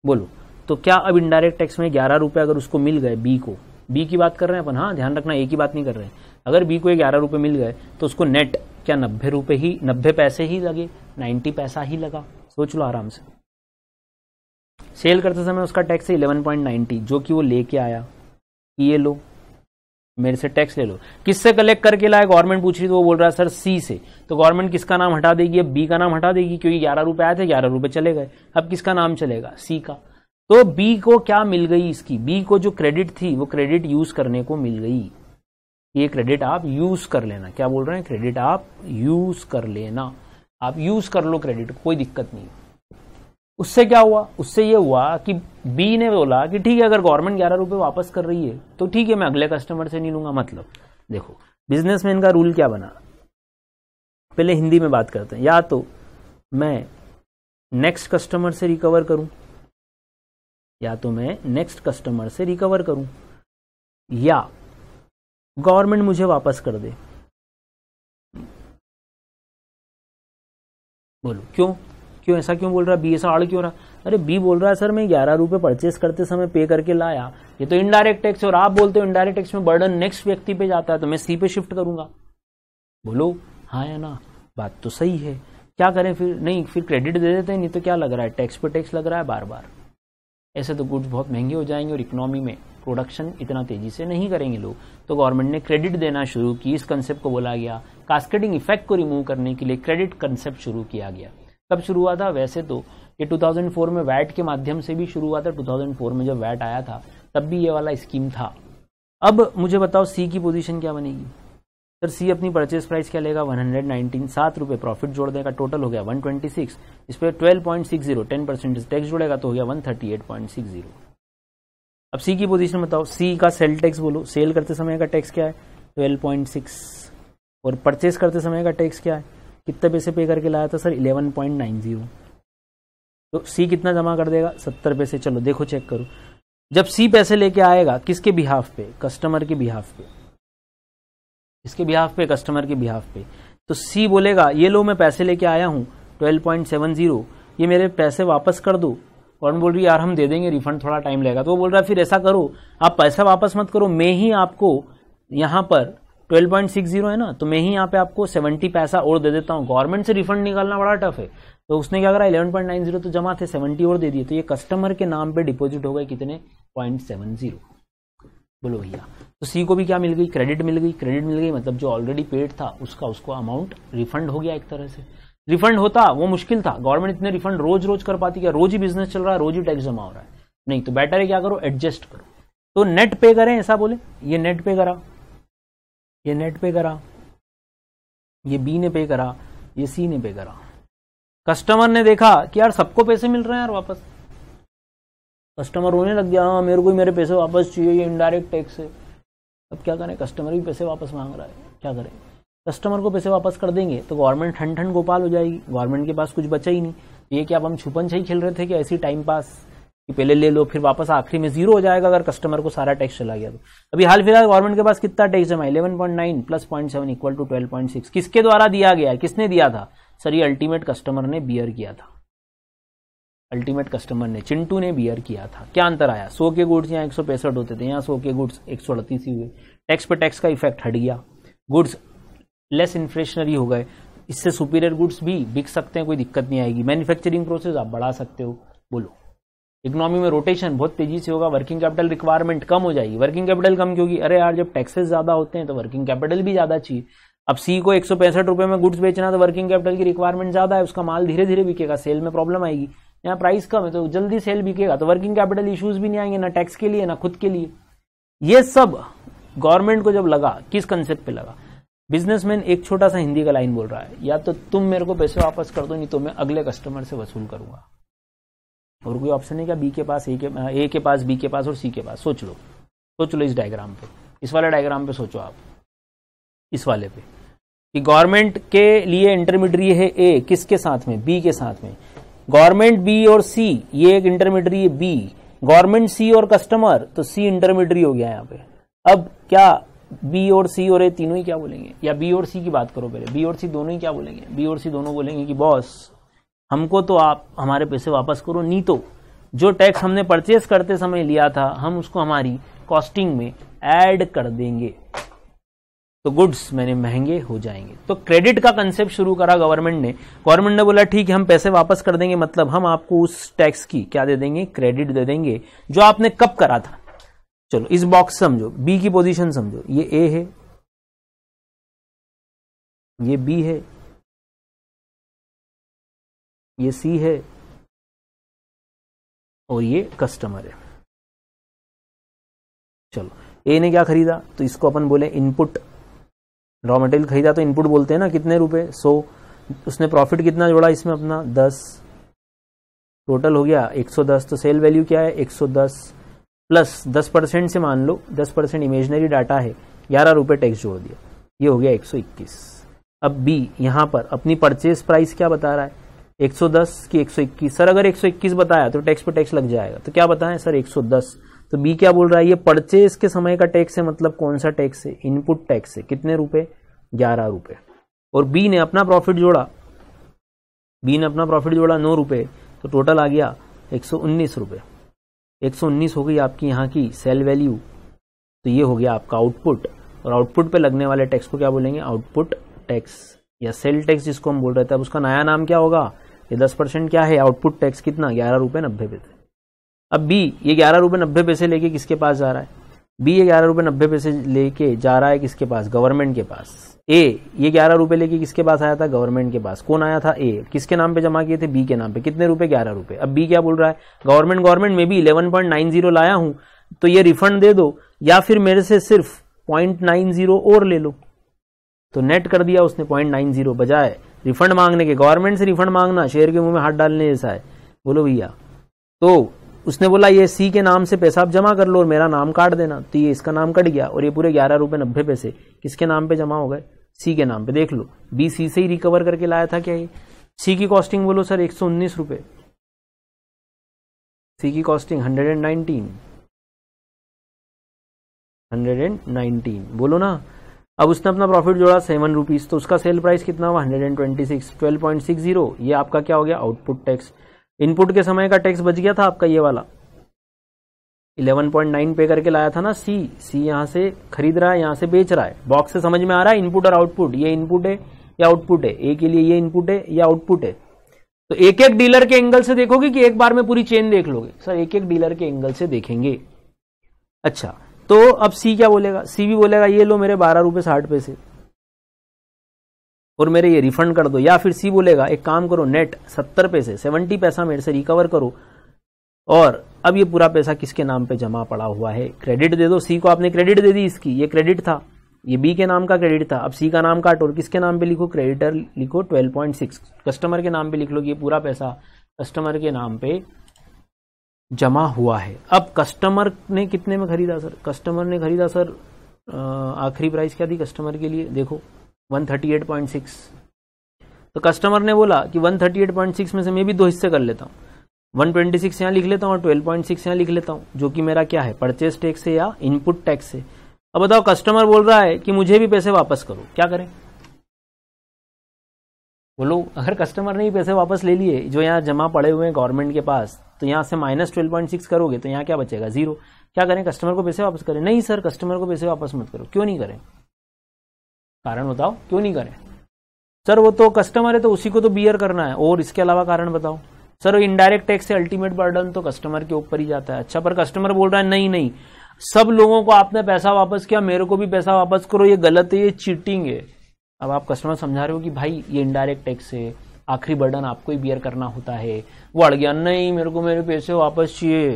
बोलो तो क्या अब इनडायरेक्ट टैक्स में ग्यारह रुपये अगर उसको मिल गए बी को बी की बात कर रहे हैं अपन हाँ ध्यान रखना ए की बात नहीं कर रहे हैं अगर बी को ग्यारह रुपये मिल गए तो उसको नेट क्या नब्बे रुपये ही नब्बे पैसे ही लगे नाइन्टी पैसा ही लगा सोच लो आराम से सेल करते समय उसका टैक्स है इलेवन पॉइंट नाइन्टी जो कि वो लेके आया ये लो मेरे से टैक्स ले लो किससे कलेक्ट करके लाए गवर्नमेंट पूछ रही तो वो बोल रहा है सर सी से तो गवर्नमेंट किसका नाम हटा देगी अब बी का नाम हटा देगी क्योंकि ग्यारह रुपए आए थे ग्यारह रुपए चले गए अब किसका नाम चलेगा सी का तो बी को क्या मिल गई इसकी बी को जो क्रेडिट थी वो क्रेडिट यूज करने को मिल गई ये क्रेडिट आप यूज कर लेना क्या बोल रहे हैं क्रेडिट आप यूज कर लेना आप यूज कर लो क्रेडिट कोई दिक्कत नहीं उससे क्या हुआ उससे ये हुआ कि बी ने बोला कि ठीक है अगर गवर्नमेंट ग्यारह रुपए वापस कर रही है तो ठीक है मैं अगले कस्टमर से नहीं लूंगा मतलब देखो बिजनेसमैन का रूल क्या बना पहले हिंदी में बात करते हैं या तो मैं नेक्स्ट कस्टमर से रिकवर करूं या तो मैं नेक्स्ट कस्टमर से रिकवर करूं या गवर्नमेंट मुझे वापस कर दे बोलो क्यों क्यों ऐसा क्यों बोल रहा है बी ऐसा आड़ क्यों रहा अरे बी बोल रहा है सर मैं ग्यारह रुपए परचेस करते समय पे करके लाया ये तो इनडायरेक्ट टैक्स और आप बोलते हो इनडायरेक्ट टैक्स में बर्डन नेक्स्ट व्यक्ति पे जाता है तो मैं सी पे शिफ्ट करूंगा बोलो हाँ या ना बात तो सही है क्या करें फिर नहीं फिर क्रेडिट दे देते हैं नहीं तो क्या लग रहा है टैक्स पे टैक्स लग रहा है बार बार ऐसे तो गुड्स बहुत महंगे हो जाएंगे और इकोनॉमी में प्रोडक्शन इतना तेजी से नहीं करेंगे लोग तो गवर्नमेंट ने क्रेडिट देना शुरू की इस कंसेप्ट को बोला गया कास्केटिंग इफेक्ट को रिमूव करने के लिए क्रेडिट कंसेप्ट शुरू किया गया कब शुरू हुआ था वैसे तो ये 2004 में वैट के माध्यम से भी शुरू हुआ था 2004 में जब वैट आया था तब भी ये वाला स्कीम था अब मुझे बताओ सी की पोजीशन क्या बनेगी सर सी अपनी परचेज प्राइस क्या लेगा वन हंड्रेड नाइनटीन सात रुपए प्रॉफिट जोड़ देगा टोटल हो गया वन ट्वेंटी सिक्स इस पर twelve point six zero ten percent tax जुड़ेगा तो हो गया one thirty eight point six zero अब सी की पोजीशन बताओ सी का सेल टैक्स बोलो सेल करते समय का टैक्स क्या है ट्वेल्व पॉइंट सिक्स और परचेज करते समय का टैक्स क्या है कितने पैसे पे करके लाया था sir eleven point nine zero तो सी कितना जमा कर देगा सत्तर पैसे चलो देखो चेक करो जब सी पैसे लेके आएगा किसके बिहाफ पे कस्टमर के बिहाफ पे इसके बिहाफ पे कस्टमर के बिहाफ पे तो सी बोलेगा ये लो मैं पैसे लेके आया हूँ ट्वेल्व पॉइंट सेवन जीरो ये मेरे पैसे वापस कर दो कौन बोल रही यार हम दे देंगे रिफंड थोड़ा टाइम लगेगा तो वो बोल रहा है फिर ऐसा करो आप पैसा वापस मत करो मैं ही आपको यहाँ पर 12.60 है ना तो मैं ही यहाँ पे आपको 70 पैसा और दे देता हूँ गवर्नमेंट से रिफंड निकालना बड़ा टफ है तो उसने क्या करा 11.90 तो जमा थे 70 और दे दिए तो ये कस्टमर के नाम पे डिपॉजिट हो गए कितने पॉइंट सेवन जीरो बोलो भैया तो सी को भी क्या मिल गई क्रेडिट मिल गई क्रेडिट मिल गई मतलब जो ऑलरेडी पेड था उसका उसको अमाउंट रिफंड हो गया एक तरह से रिफंड होता वो मुश्किल था गवर्नमेंट इतने रिफंड रोज रोज कर पाती क्या रोज ही बिजनेस चल रहा है रोज ही टैक्स जमा हो रहा है नहीं तो बेटर है क्या करो एडजस्ट करो तो नेट पे करें ऐसा बोले ये नेट पे करा ये नेट पे करा ये बी ने पे करा ये सी ने पे करा कस्टमर ने देखा कि यार सबको पैसे मिल रहे हैं यार वापस कस्टमर रोने लग गया हाँ मेरे को मेरे पैसे वापस चाहिए ये इनडायरेक्ट टैक्स है अब क्या करें कस्टमर भी पैसे वापस मांग रहा है क्या करें कस्टमर को पैसे वापस कर देंगे तो गवर्नमेंट ठंड ठंड गोपाल हो जाएगी गवर्नमेंट के पास कुछ बचा ही नहीं ये कि अब हम छुपन छाई खेल रहे थे कि ऐसी टाइम पास कि पहले ले लो फिर वापस आखिरी में जीरो हो जाएगा अगर कस्टमर को सारा टैक्स चला गया तो अभी हाल फिलहाल गवर्नमेंट के पास कितना टैक्स जमा eleven point nine plus point seven equal to twelve point six किसके द्वारा दिया गया है किसने दिया था सर ये अल्टीमेट कस्टमर ने बियर किया था अल्टीमेट कस्टमर ने चिंटू ने बियर किया था क्या अंतर आया सो के गुड्स यहाँ एक होते थे यहाँ सो के गुड्स एक ही हुए टैक्स पर टैक्स का इफेक्ट हट गया गुड्स लेस इन्फ्लेशनरी हो गए इससे सुपीरियर गुड्स भी बिक सकते हैं कोई दिक्कत नहीं आएगी मैन्युफैक्चरिंग प्रोसेस आप बढ़ा सकते हो बोलो इकोनॉमी में रोटेशन बहुत तेजी से होगा वर्किंग कैपिटल रिक्वायरमेंट कम हो जाएगी वर्किंग कैपिटल कम क्योंकि अरे यार जब टैक्सेस ज्यादा होते हैं तो वर्किंग कैपिटल भी ज्यादा चाहिए अब सी को एक रुपए में गुड्स बेचना तो वर्किंग कैपिटल की रिक्वायरमेंट ज्यादा है उसका माल धीरे धीरे बिकेगा सेल में प्रॉब्लम आएगी यहाँ प्राइस कम है तो जल्दी सेल बिकेगा तो वर्किंग कैपिटल इश्यूज भी नहीं आएंगे ना टैक्स के लिए ना खुद के लिए ये सब गवर्नमेंट को जब लगा किस कंसेप्ट पे लगा बिजनेसमैन एक छोटा सा हिंदी का लाइन बोल रहा है या तो तुम मेरे को पैसे वापस कर दो नहीं तो मैं अगले कस्टमर से वसूल करूंगा और कोई ऑप्शन है क्या बी के पास ए के ए के पास बी के पास और सी के पास सोच लो सोच लो इस डायग्राम पे इस वाले डायग्राम पे सोचो आप इस वाले पे कि गवर्नमेंट के लिए इंटरमीडिएट है ए किसके साथ में बी के साथ में गवर्नमेंट बी और सी ये एक इंटरमीडियरी बी गवर्नमेंट सी और कस्टमर तो सी इंटरमीडियरी हो गया यहाँ पे अब क्या बी और सी और ए तीनों ही क्या बोलेंगे या बी और सी की बात करो पहले बी और सी दोनों ही क्या बोलेंगे बी और सी दोनों बोलेंगे कि बॉस हमको तो आप हमारे पैसे वापस करो नहीं तो जो टैक्स हमने परचेस करते समय लिया था हम उसको हमारी कॉस्टिंग में एड कर देंगे तो गुड्स मैंने महंगे हो जाएंगे तो क्रेडिट का कंसेप्ट शुरू करा गवर्नमेंट ने गवर्नमेंट ने बोला ठीक है हम पैसे वापस कर देंगे मतलब हम आपको उस टैक्स की क्या दे देंगे क्रेडिट दे देंगे जो आपने कब करा था चलो इस बॉक्स समझो बी की पोजीशन समझो ये ए है ये बी है ये सी है और ये कस्टमर है चलो ए ने क्या खरीदा तो इसको अपन बोले इनपुट रॉ मटेरियल खरीदा तो इनपुट बोलते हैं ना कितने रुपए so, उसने प्रॉफिट कितना जोड़ा इसमें अपना दस टोटल हो गया 110 तो सेल वैल्यू क्या है 110 प्लस 10 परसेंट से मान लो 10 परसेंट इमेजनरी डाटा है ग्यारह रुपए टैक्स जोड़ दिया ये हो गया 121 अब बी यहाँ पर अपनी परचेज प्राइस क्या बता रहा है 110 की 121 सर अगर 121 बताया तो टैक्स पर टैक्स लग जाएगा तो क्या बताएं सर 110 तो बी क्या बोल रहा है ये परचेज के समय का टैक्स है मतलब कौन सा टैक्स है इनपुट टैक्स है कितने रुपए ग्यारह रुपए और बी ने अपना प्रॉफिट जोड़ा बी ने अपना प्रॉफिट जोड़ा नौ रुपए तो टोटल आ गया एक सौ उन्नीस रुपये एक सौ उन्नीस हो गई आपकी यहाँ की सेल वैल्यू तो ये हो गया आपका आउटपुट और आउटपुट पे लगने वाले टैक्स को क्या बोलेंगे आउटपुट टैक्स या सेल टैक्स जिसको हम बोल रहे थे अब उसका नया नाम क्या होगा ये दस परसेंट क्या है आउटपुट टैक्स कितना ग्यारह रुपये नब्बे पैसे अब बी ये ग्यारह रुपये नब्बे पैसे लेके किसके पास जा रहा है बी ये ग्यारह रुपये नब्बे पैसे लेके जा रहा है किसके पास गवर्नमेंट के पास ए ये ग्यारह रुपये लेके किसके पास आया था गवर्नमेंट के पास कौन आया था ए किसके नाम पे जमा किए थे बी के नाम पे कितने रुपए ग्यारह रुपए अब बी क्या बोल रहा है गवर्नमेंट गवर्नमेंट में भी इलेवन पॉइंट नाइन जीरो लाया हूं तो ये रिफंड दे दो या फिर मेरे से सिर्फ पॉइंट नाइन जीरो और ले लो तो नेट कर दिया उसने पॉइंट नाइन जीरो बजाय रिफंड मांगने के गवर्नमेंट से रिफंड मांगना शेयर के मुंह में हाथ डालने जैसा है बोलो भैया तो उसने बोला ये सी के नाम से पैसा आप जमा कर लो और मेरा नाम काट देना तो ये इसका नाम कट गया और ये पूरे ग्यारह रुपये नब्बे पैसे किसके नाम पे जमा हो गए सी के नाम पे देख लो बी सी से ही रिकवर करके लाया था क्या ये सी की कॉस्टिंग बोलो सर एक सौ उन्नीस रुपये सी की costing hundred and nineteen hundred and nineteen बोलो ना अब उसने अपना प्रॉफिट जोड़ा सेवन रुपीज तो उसका सेल प्राइस कितना हुआ hundred and twenty six twelve point six zero ये आपका क्या हो गया आउटपुट टैक्स इनपुट के समय का टैक्स बच गया था आपका ये वाला 11.9 पे करके लाया था ना सी सी यहां से खरीद रहा है यहां से बेच रहा है बॉक्स से समझ में आ रहा है इनपुट और आउटपुट ये इनपुट है या आउटपुट है ए के लिए ये इनपुट है या आउटपुट है तो एक एक डीलर के एंगल से देखोगे कि एक बार में पूरी चेन देख लोगे सर एक एक डीलर के एंगल से देखेंगे अच्छा तो अब सी क्या बोलेगा सी भी बोलेगा ये लो मेरे बारह रुपए साठ पैसे और मेरे ये रिफंड कर दो या फिर सी बोलेगा एक काम करो नेट सत्तर पैसे सेवेंटी पैसा मेरे से रिकवर करो और अब ये पूरा पैसा किसके नाम पे जमा पड़ा हुआ है क्रेडिट दे दो सी को आपने क्रेडिट दे दी इसकी ये क्रेडिट था ये बी के नाम का क्रेडिट था अब सी का नाम काट और किसके नाम पे लिखो क्रेडिटर लिखो 12.6 कस्टमर के नाम पे लिख लो ये पूरा पैसा कस्टमर के नाम पे जमा हुआ है अब कस्टमर ने कितने में खरीदा सर कस्टमर ने खरीदा सर आखिरी प्राइस क्या थी कस्टमर के लिए देखो 138.6 तो कस्टमर ने बोला कि 138.6 में से मैं भी दो हिस्से कर लेता हूँ 126 यहाँ लिख लेता हूँ और 12.6 यहाँ लिख लेता हूँ जो कि मेरा क्या है परचेज टैक्स है या इनपुट टैक्स है अब बताओ कस्टमर बोल रहा है कि मुझे भी पैसे वापस करो क्या करें बोलो अगर कस्टमर ने ही पैसे वापस ले लिए जो यहाँ जमा पड़े हुए हैं गवर्नमेंट के पास तो यहाँ से माइनस ट्वेल्व पॉइंट सिक्स करोगे तो यहाँ क्या बचेगा जीरो क्या करें कस्टमर को पैसे वापस करें नहीं सर कस्टमर को पैसे वापस मत करो क्यों नहीं करें कारण बताओ क्यों नहीं करें सर वो तो कस्टमर है तो उसी को तो बियर करना है और इसके अलावा कारण बताओ सर इनडायरेक्ट टैक्स से अल्टीमेट बर्डन तो कस्टमर के ऊपर ही जाता है अच्छा पर कस्टमर बोल रहा है नहीं नहीं सब लोगों को आपने पैसा वापस किया मेरे को भी पैसा वापस करो ये गलत है ये चीटिंग है अब आप कस्टमर समझा रहे हो कि भाई ये इनडायरेक्ट टैक्स है आखिरी बर्डन आपको ही बियर करना होता है वो अड़ गया नहीं मेरे को मेरे पैसे वापस चाहिए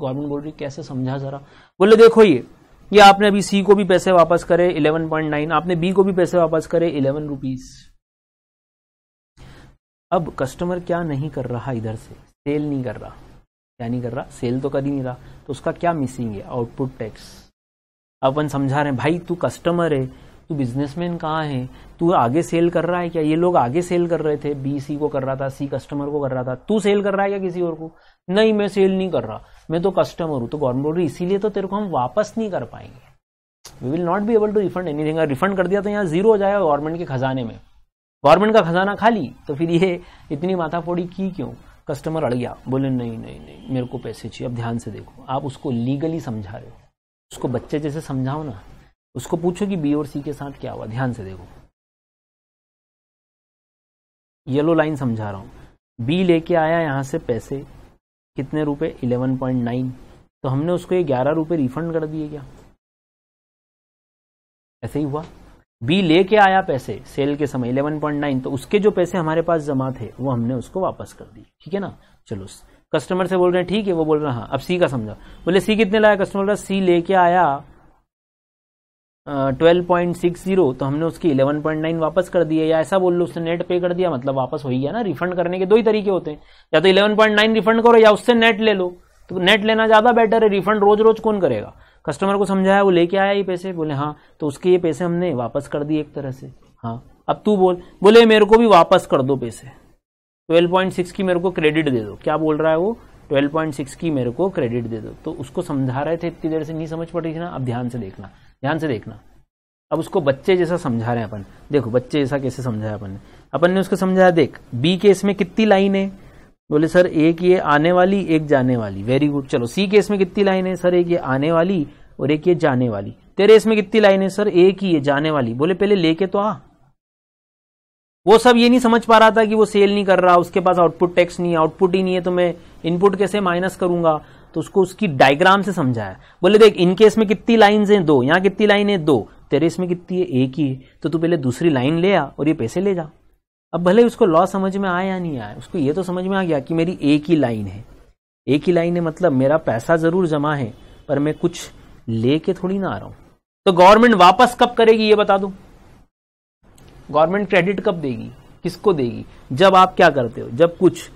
गवर्नमेंट बोल रही कैसे समझा जरा बोले देखो ये या आपने अभी सी को भी पैसे वापस करे इलेवन पॉइंट नाइन आपने बी को भी पैसे वापस करे इलेवन रुपीज अब कस्टमर क्या नहीं कर रहा इधर से सेल नहीं कर रहा क्या नहीं कर रहा सेल तो कर ही नहीं रहा तो उसका क्या मिसिंग है आउटपुट टैक्स अपन समझा रहे हैं भाई तू कस्टमर है तू बिजनेसमैन कहाँ है तू आगे सेल कर रहा है क्या ये लोग आगे सेल कर रहे थे बी सी को कर रहा था सी कस्टमर को कर रहा था तू सेल कर रहा है क्या किसी और को नहीं मैं सेल नहीं कर रहा मैं तो कस्टमर हूं तो गवर्नमेंट बोल रही इसीलिए तो तेरे को हम वापस नहीं कर पाएंगे we will not be able to refund anything अगर रिफंड कर दिया तो यहाँ जीरो हो जाएगा गवर्नमेंट के खजाने में गवर्नमेंट का खजाना खाली तो फिर ये इतनी माथाफोड़ी की क्यों कस्टमर अड़ गया बोले नहीं नहीं नहीं मेरे को पैसे चाहिए अब ध्यान से देखो आप उसको लीगली समझा रहे हो उसको बच्चे जैसे समझाओ ना उसको पूछो कि बी और सी के साथ क्या हुआ ध्यान से देखो येलो लाइन समझा रहा हूं बी लेके आया यहां से पैसे कितने रुपए 11.9 तो हमने उसको ये ग्यारह रुपए रिफंड कर दिए क्या ऐसे ही हुआ बी लेके आया पैसे सेल के समय 11.9 तो उसके जो पैसे हमारे पास जमा थे वो हमने उसको वापस कर दिए ठीक है ना चलो कस्टमर से बोल रहे हैं ठीक है वो बोल रहे हैं हाँ अब सी का समझा बोले सी कितने लाया कस्टमर सी लेके आया ट्वेल्व पॉइंट सिक्स जीरो तो हमने उसकी इलेवन पॉइंट नाइन वापस कर दिया या ऐसा बोल लो उसने नेट पे कर दिया मतलब वापस हो ही गया ना रिफंड करने के दो ही तरीके होते हैं या तो इलेवन पॉइंट नाइन रिफंड करो या उससे नेट ले लो तो नेट लेना ज़्यादा बेटर है रिफंड रोज रोज कौन करेगा कस्टमर को समझाया वो लेके आया ये पैसे बोले हाँ तो उसके ये पैसे हमने वापस कर दिए एक तरह से हाँ अब तू बोल बोले मेरे को भी वापस कर दो पैसे सिक्स की मेरे को क्रेडिट दे दो क्या बोल रहा है वो 12.6 की मेरे को क्रेडिट दे दो तो उसको समझा रहे थे इतनी देर से नहीं समझ पड़ रही थी ना अब ध्यान से देखना ध्यान से देखना अब उसको बच्चे जैसा समझा रहे हैं अपन देखो बच्चे जैसा कैसे समझाया अपन ने अपन ने उसको समझाया देख बी केस में कितनी लाइन है बोले सर एक ये आने वाली एक जाने वाली वेरी गुड चलो सी केस में कितनी लाइन है सर एक ये आने वाली और एक ये जाने वाली तेरे इसमें कितनी लाइन है सर एक ही है जाने वाली बोले पहले लेके तो आ वो सब ये नहीं समझ पा रहा था कि वो सेल नहीं कर रहा उसके पास आउटपुट टैक्स नहीं आउटपुट ही नहीं है तो मैं इनपुट कैसे माइनस करूंगा तो उसको उसकी डायग्राम से समझाया बोले देख इनके इसमें कितनी लाइन है दो यहां कितनी लाइन है दो तेरे इसमें कितनी है एक ही है तो तू पहले दूसरी लाइन ले आ और ये पैसे ले जा अब भले उसको लॉ समझ में आया या नहीं आया उसको ये तो समझ में आ गया कि मेरी एक ही लाइन है एक ही लाइन है मतलब मेरा पैसा जरूर जमा है पर मैं कुछ लेके थोड़ी ना आ रहा हूं तो गवर्नमेंट वापस कब करेगी ये बता दू गवर्नमेंट क्रेडिट कब देगी किसको देगी जब आप क्या करते हो जब कुछ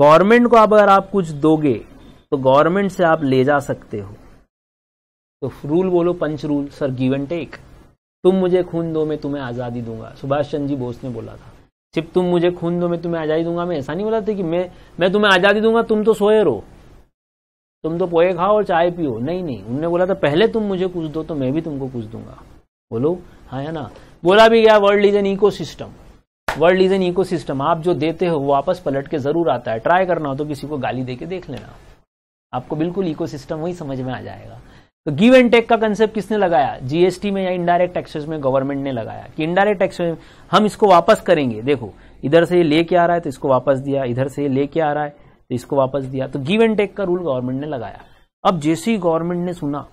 गवर्नमेंट को अगर आप कुछ दोगे तो गवर्नमेंट से आप ले जा सकते हो तो रूल बोलो punch rule sir give and take तुम मुझे खून दो मैं तुम्हें आज़ादी दूंगा सुभाष चंद्र जी बोस ने बोला था सिर्फ तुम मुझे खून दो मैं तुम्हें आज़ादी दूंगा मैं ऐसा नहीं बोला था कि मैं मैं तुम्हें आज़ादी दूंगा तुम तो सोए रहो तुम तो पोए खाओ और चाय पियो नहीं नहीं उनने बोला था पहले तुम मुझे कुछ दो तो मैं भी तुमको कुछ दूंगा बोलो हाँ है ना बोला भी गया world is an ecosystem world is an ecosystem आप जो देते हो वापस पलट के जरूर आता है ट्राई करना हो तो किसी को गाली दे के देख लेना आपको बिल्कुल इकोसिस्टम वही समझ में आ जाएगा तो गिव एंड टेक का कंसेप्ट किसने लगाया जीएसटी में या इनडायरेक्ट टैक्सेस में गवर्नमेंट ने लगाया कि इनडायरेक्ट टैक्स में हम इसको वापस करेंगे देखो इधर से ये लेके आ रहा है तो इसको वापस दिया इधर से ये लेके आ रहा है तो इसको वापस दिया तो गिव एंड टेक का रूल गवर्नमेंट ने लगाया अब जैसे ही गवर्नमेंट ने सुना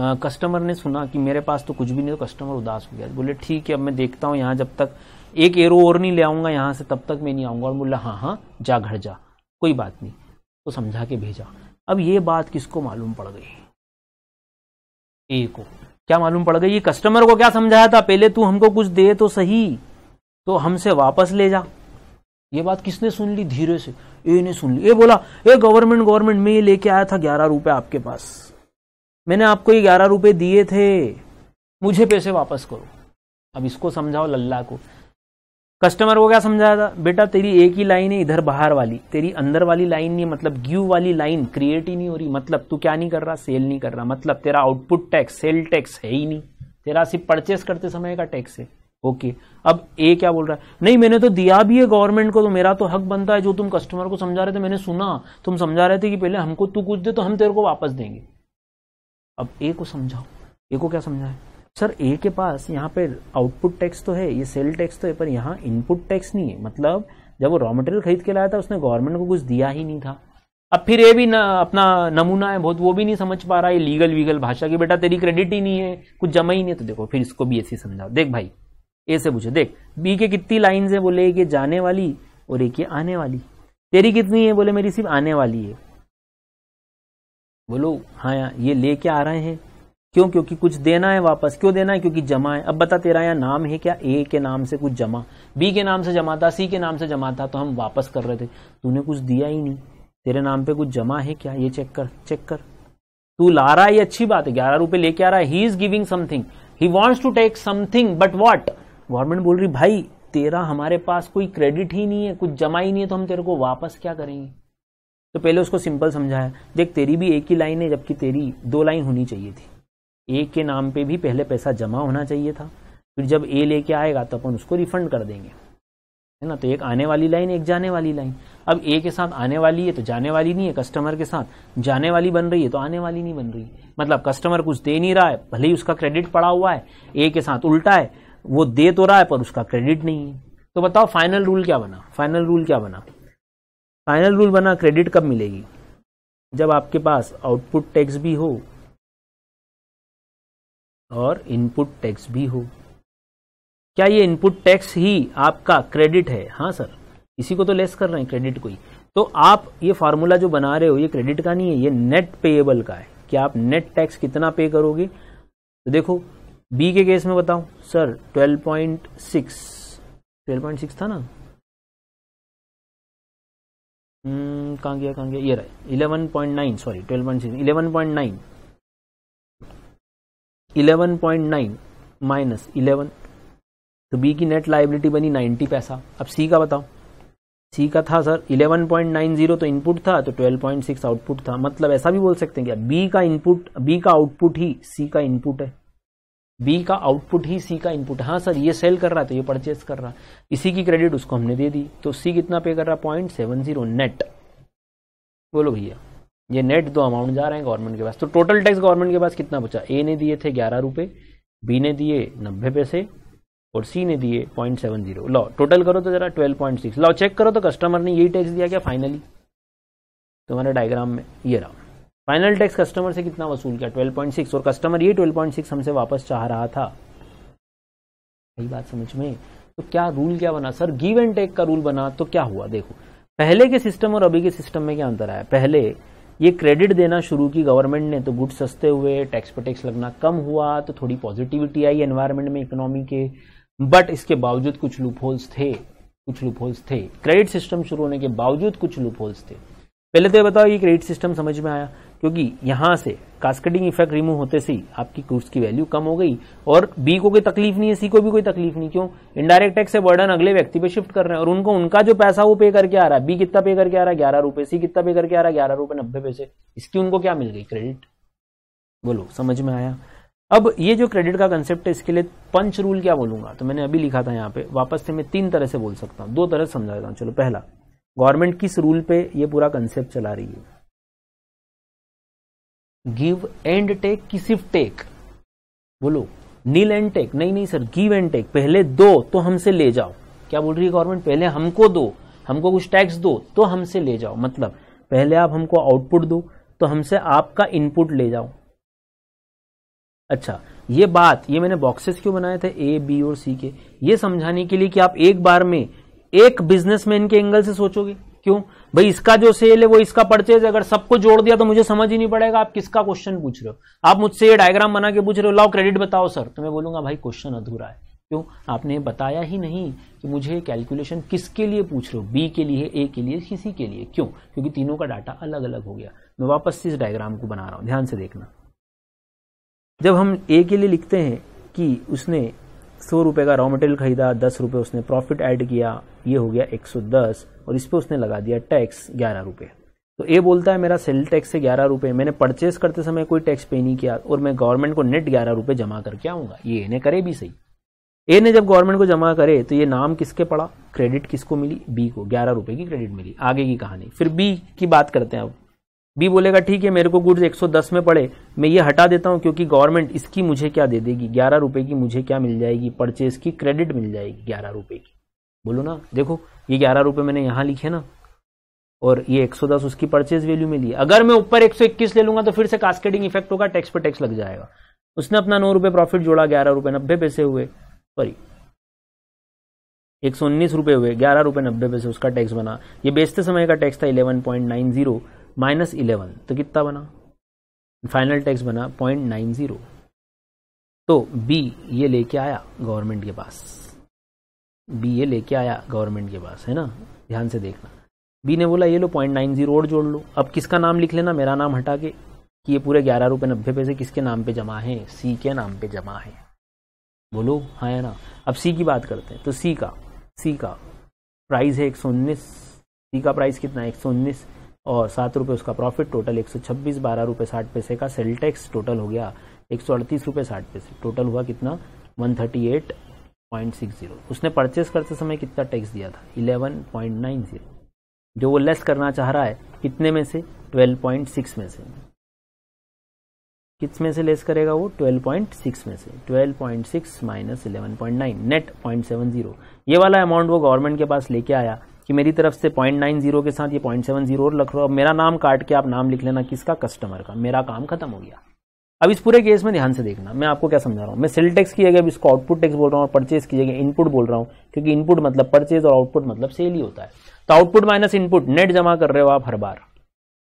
आ, कस्टमर ने सुना कि मेरे पास तो कुछ भी नहीं तो कस्टमर उदास हो गया बोले ठीक है अब मैं देखता हूँ यहाँ जब तक एक एरो और नहीं ले आऊंगा यहाँ से तब तक मैं नहीं आऊंगा और बोला हाँ हाँ जा घर जा कोई बात नहीं तो समझा के भेजा अब ये बात किसको मालूम पड़ गई ए को क्या मालूम पड़ गई ये कस्टमर को क्या समझाया था पहले तू हमको कुछ दे तो सही तो हमसे वापस ले जा ये बात किसने सुन ली धीरे से ए ने सुन ली ए बोला ए गवर्नमेंट गवर्नमेंट में ये लेके आया था ग्यारह रुपए आपके पास मैंने आपको ये ग्यारह रुपए दिए थे मुझे पैसे वापस करो अब इसको समझाओ लल्ला को कस्टमर को क्या समझाया था बेटा तेरी एक ही लाइन है इधर बाहर वाली तेरी अंदर वाली लाइन नहीं मतलब गिव वाली लाइन क्रिएट ही नहीं हो रही मतलब तू क्या नहीं कर रहा सेल नहीं कर रहा मतलब तेरा आउटपुट टैक्स सेल टैक्स है ही नहीं तेरा सिर्फ परचेस करते समय का टैक्स है ओके अब ए क्या बोल रहा है नहीं मैंने तो दिया भी है गवर्नमेंट को तो मेरा तो हक बनता है जो तुम कस्टमर को समझा रहे थे मैंने सुना तुम समझा रहे थे कि पहले हमको तू कुछ दे तो हम तेरे को वापस देंगे अब ए को समझाओ ए को क्या समझाए सर ए के पास यहाँ पे आउटपुट टैक्स तो है ये सेल टैक्स तो है पर यहाँ इनपुट टैक्स नहीं है मतलब जब वो रॉ मटेरियल खरीद के लाया था उसने गवर्नमेंट को कुछ दिया ही नहीं था अब फिर ये भी न, अपना नमूना है बहुत वो भी नहीं समझ पा रहा है लीगल वीगल भाषा की बेटा तेरी क्रेडिट ही नहीं है कुछ जमा ही नहीं है तो देखो फिर इसको भी ऐसे समझाओ देख भाई ए से पूछो देख बी के कितनी लाइन है बोले ये जाने वाली और एक ये आने वाली तेरी कितनी है बोले मेरी सिर्फ आने वाली है बोलो हाँ ये लेके आ रहे हैं क्यों क्योंकि कुछ देना है वापस क्यों देना है क्योंकि जमा है अब बता तेरा यहाँ नाम है क्या ए के नाम से कुछ जमा बी के नाम से जमा था सी के नाम से जमा था तो हम वापस कर रहे थे तूने कुछ दिया ही नहीं तेरे नाम पे कुछ जमा है क्या ये चेक कर चेक कर तू ला रहा है ये अच्छी बात है ग्यारह रुपए लेके आ रहा है he is giving something he wants to take something but what government बोल रही भाई तेरा हमारे पास कोई क्रेडिट ही नहीं है कुछ जमा ही नहीं है तो हम तेरे को वापस क्या करेंगे तो पहले उसको सिंपल समझाया देख तेरी भी एक ही लाइन है जबकि तेरी दो लाइन होनी चाहिए थी ए के नाम पे भी पहले पैसा जमा होना चाहिए था फिर जब ए लेके आएगा तो अपन उसको रिफंड कर देंगे है ना तो एक आने वाली लाइन एक जाने वाली लाइन अब ए के साथ आने वाली है तो जाने वाली नहीं है कस्टमर के साथ जाने वाली बन रही है तो आने वाली नहीं बन रही मतलब कस्टमर कुछ दे नहीं रहा है भले ही उसका क्रेडिट पड़ा हुआ है ए के साथ उल्टा है वो दे तो रहा है पर उसका क्रेडिट नहीं है तो बताओ फाइनल रूल क्या बना फाइनल रूल क्या बना फाइनल रूल बना क्रेडिट कब मिलेगी जब आपके पास आउटपुट टैक्स भी हो और इनपुट टैक्स भी हो क्या ये इनपुट टैक्स ही आपका क्रेडिट है हाँ सर इसी को तो लेस कर रहे हैं क्रेडिट को ही तो आप ये फार्मूला जो बना रहे हो ये क्रेडिट का नहीं है ये नेट पेएबल का है कि आप नेट टैक्स कितना पे करोगे तो देखो बी के केस में बताओ सर 12.6 12.6 था ना हम्म, कहाँ गया कहाँ गया ये रहा 11.9 sorry 12.6 11.9 eleven point nine minus eleven तो बी की नेट लाइबिलिटी बनी नाइन्टी पैसा अब सी का बताओ सी का था सर 11.90 तो इनपुट था तो 12.6 आउटपुट था मतलब ऐसा भी बोल सकते हैं क्या बी का इनपुट बी का आउटपुट ही सी का इनपुट है बी का आउटपुट ही सी का इनपुट हाँ सर ये सेल कर रहा है तो ये परचेस कर रहा इसी की क्रेडिट उसको हमने दे दी तो सी कितना पे कर रहा पॉइंट सेवन जीरो नेट बोलो भैया ये नेट दो अमाउंट जा रहे हैं गवर्नमेंट के पास तो टोटल टैक्स गवर्नमेंट के पास कितना बचा ए ने दिए थे ग्यारह रुपये बी ने दिए नब्बे पैसे और सी ने दिए पॉइंट सेवन जीरो लो टोटल करो तो जरा ट्वेल्व पॉइंट सिक्स लाओ चेक करो तो कस्टमर ने यही टैक्स दिया क्या फाइनली तुम्हारे डायग्राम में ये रहा फाइनल टैक्स कस्टमर से कितना वसूल किया ट्वेल्व पॉइंट सिक्स और कस्टमर ये ट्वेल्व पॉइंट सिक्स हमसे वापस चाह रहा था यही बात समझ में तो क्या रूल क्या बना सर गिव एंड टेक का रूल बना तो क्या हुआ देखो पहले के सिस्टम और अभी के सिस्टम में क्या अंतर आया पहले ये क्रेडिट देना शुरू की गवर्नमेंट ने तो गुड सस्ते हुए टैक्स पर टैक्स लगना कम हुआ तो थोड़ी पॉजिटिविटी आई एनवायरमेंट में इकोनॉमी के बट इसके बावजूद कुछ लूपहोल्स थे कुछ लूपहोल्स थे क्रेडिट सिस्टम शुरू होने के बावजूद कुछ लूप होल्स थे पहले तो ये बताओ ये क्रेडिट सिस्टम समझ में आया क्योंकि यहां से कास्केटिंग इफेक्ट रिमूव होते से ही आपकी क्रूस की वैल्यू कम हो गई और बी को कोई तकलीफ नहीं है सी को भी कोई तकलीफ नहीं क्यों इनडायरेक्ट टैक्स से बर्डन अगले व्यक्ति पे शिफ्ट कर रहे हैं और उनको उनका जो पैसा वो पे करके आ रहा है बी कितना पे करके आ रहा है ग्यारह रुपए सी कितना पे करके आ रहा है ग्यारह रुपए नब्बे पैसे इसकी उनको क्या मिल गई क्रेडिट बोलो समझ में आया अब ये जो क्रेडिट का कंसेप्ट है इसके लिए पंच रूल क्या बोलूंगा तो मैंने अभी लिखा था यहाँ पे वापस से मैं तीन तरह से बोल सकता हूँ दो तरह समझाता हूँ चलो पहला गवर्नमेंट किस रूल पे ये पूरा कंसेप्ट चला रही है गिव एंड टेक कि सिर्फ टेक बोलो नील एंड टेक नहीं नहीं सर गिव एंड टेक पहले दो तो हमसे ले जाओ क्या बोल रही है गवर्नमेंट पहले हमको दो हमको कुछ टैक्स दो तो हमसे ले जाओ मतलब पहले आप हमको आउटपुट दो तो हमसे आपका इनपुट ले जाओ अच्छा ये बात ये मैंने बॉक्सेस क्यों बनाए थे ए बी और सी के ये समझाने के लिए कि आप एक बार में एक बिजनेसमैन के एंगल से सोचोगे क्यों भाई इसका जो सेल है वो इसका परचेज अगर सबको जोड़ दिया तो मुझे समझ ही नहीं पड़ेगा आप किसका क्वेश्चन पूछ रहे हो आप मुझसे ये डायग्राम बना के पूछ रहे हो लाओ क्रेडिट बताओ सर तो मैं बोलूंगा भाई क्वेश्चन अधूरा है क्यों आपने बताया ही नहीं कि मुझे कैलकुलेशन किसके लिए पूछ रहे हो बी के लिए ए के लिए किसी के लिए क्यों क्योंकि तीनों का डाटा अलग अलग हो गया मैं वापस इस डायग्राम को बना रहा हूं ध्यान से देखना जब हम ए के लिए लिखते हैं कि उसने सौ रुपए का रॉ मटेरियल खरीदा दस रुपए उसने प्रॉफिट ऐड किया ये हो गया एक सौ दस और इस पर उसने लगा दिया टैक्स ग्यारह रुपए तो ए बोलता है मेरा सेल टैक्स है ग्यारह रुपए मैंने परचेस करते समय कोई टैक्स पे नहीं किया और मैं गवर्नमेंट को नेट ग्यारह रुपए जमा करके आऊंगा ये ए ने करे भी सही ए ने जब गवर्नमेंट को जमा करे तो ये नाम किसके पड़ा क्रेडिट किसको मिली बी को ग्यारह रुपए की क्रेडिट मिली आगे की कहानी फिर बी की बात करते हैं अब बी बोलेगा ठीक है मेरे को गुड्स 110 में पड़े मैं ये हटा देता हूँ क्योंकि गवर्नमेंट इसकी मुझे क्या दे देगी ग्यारह रुपए की मुझे क्या मिल जाएगी परचेज की क्रेडिट मिल जाएगी ग्यारह रुपए की बोलो ना देखो ये ग्यारह रुपए मैंने यहां लिखे ना और ये 110 उसकी परचेज वैल्यू में ली अगर मैं ऊपर 121 ले लूंगा तो फिर से कास्केटिंग इफेक्ट होगा टैक्स पे टैक्स लग जाएगा उसने अपना नौ रुपए प्रॉफिट जोड़ा ग्यारह रुपए नब्बे पैसे हुए सॉरी एक सौ उन्नीस रुपए हुए ग्यारह रुपए नब्बे पैसे उसका टैक्स बना ये बेचते समय का टैक्स था eleven point nine zero minus eleven तो कितना बना फाइनल टैक्स बना पॉइंट नाइन ज़ीरो तो बी ये लेके आया गवर्नमेंट के पास बी ये लेके आया गवर्नमेंट के पास है ना ध्यान से देखना बी ने बोला ये लो पॉइंट नाइन जीरो और जोड़ लो अब किसका नाम लिख लेना मेरा नाम हटा के कि ये पूरे ग्यारह रुपये नब्बे पैसे किसके नाम पे जमा है सी के नाम पे जमा है बोलो हाँ है ना अब सी की बात करते हैं तो सी का सी का प्राइस है एक सौ उन्नीस सी का प्राइस कितना है एक सौ उन्नीस और सात रुपये उसका प्रॉफिट टोटल एक सौ छब्बीस बारह रुपये साठ पैसे का सेल टैक्स टोटल हो गया एक सौ अड़तीस रुपये साठ पैसे टोटल हुआ कितना one thirty eight point six zero उसने परचेस करते समय कितना टैक्स दिया था इलेवन पॉइंट नाइन जीरो जो वो लेस करना चाह रहा है कितने में से ट्वेल्व पॉइंट सिक्स में से किस में से लेस करेगा वो ट्वेल्व पॉइंट सिक्स में से twelve point six minus eleven point nine net point seven zero ये वाला अमाउंट वो गवर्नमेंट के पास लेके आया कि मेरी तरफ से पॉइंट नाइन जीरो के साथ ये पॉइंट सेवन जीरो और लग रहा है मेरा नाम काट के आप नाम लिख लेना किसका कस्टमर का मेरा काम खत्म हो गया अब इस पूरे केस में ध्यान से देखना मैं आपको क्या समझा रहा हूँ मैं सेल टैक्स की जगह इसको आउटपुट टैक्स बोल रहा हूँ और परचेज की जगह इनपुट बोल रहा हूँ क्योंकि इनपुट मतलब परचेज और आउटपुट मतलब सेल ही होता है तो आउटपुट माइनस इनपुट नेट जमा कर रहे हो आप हर बार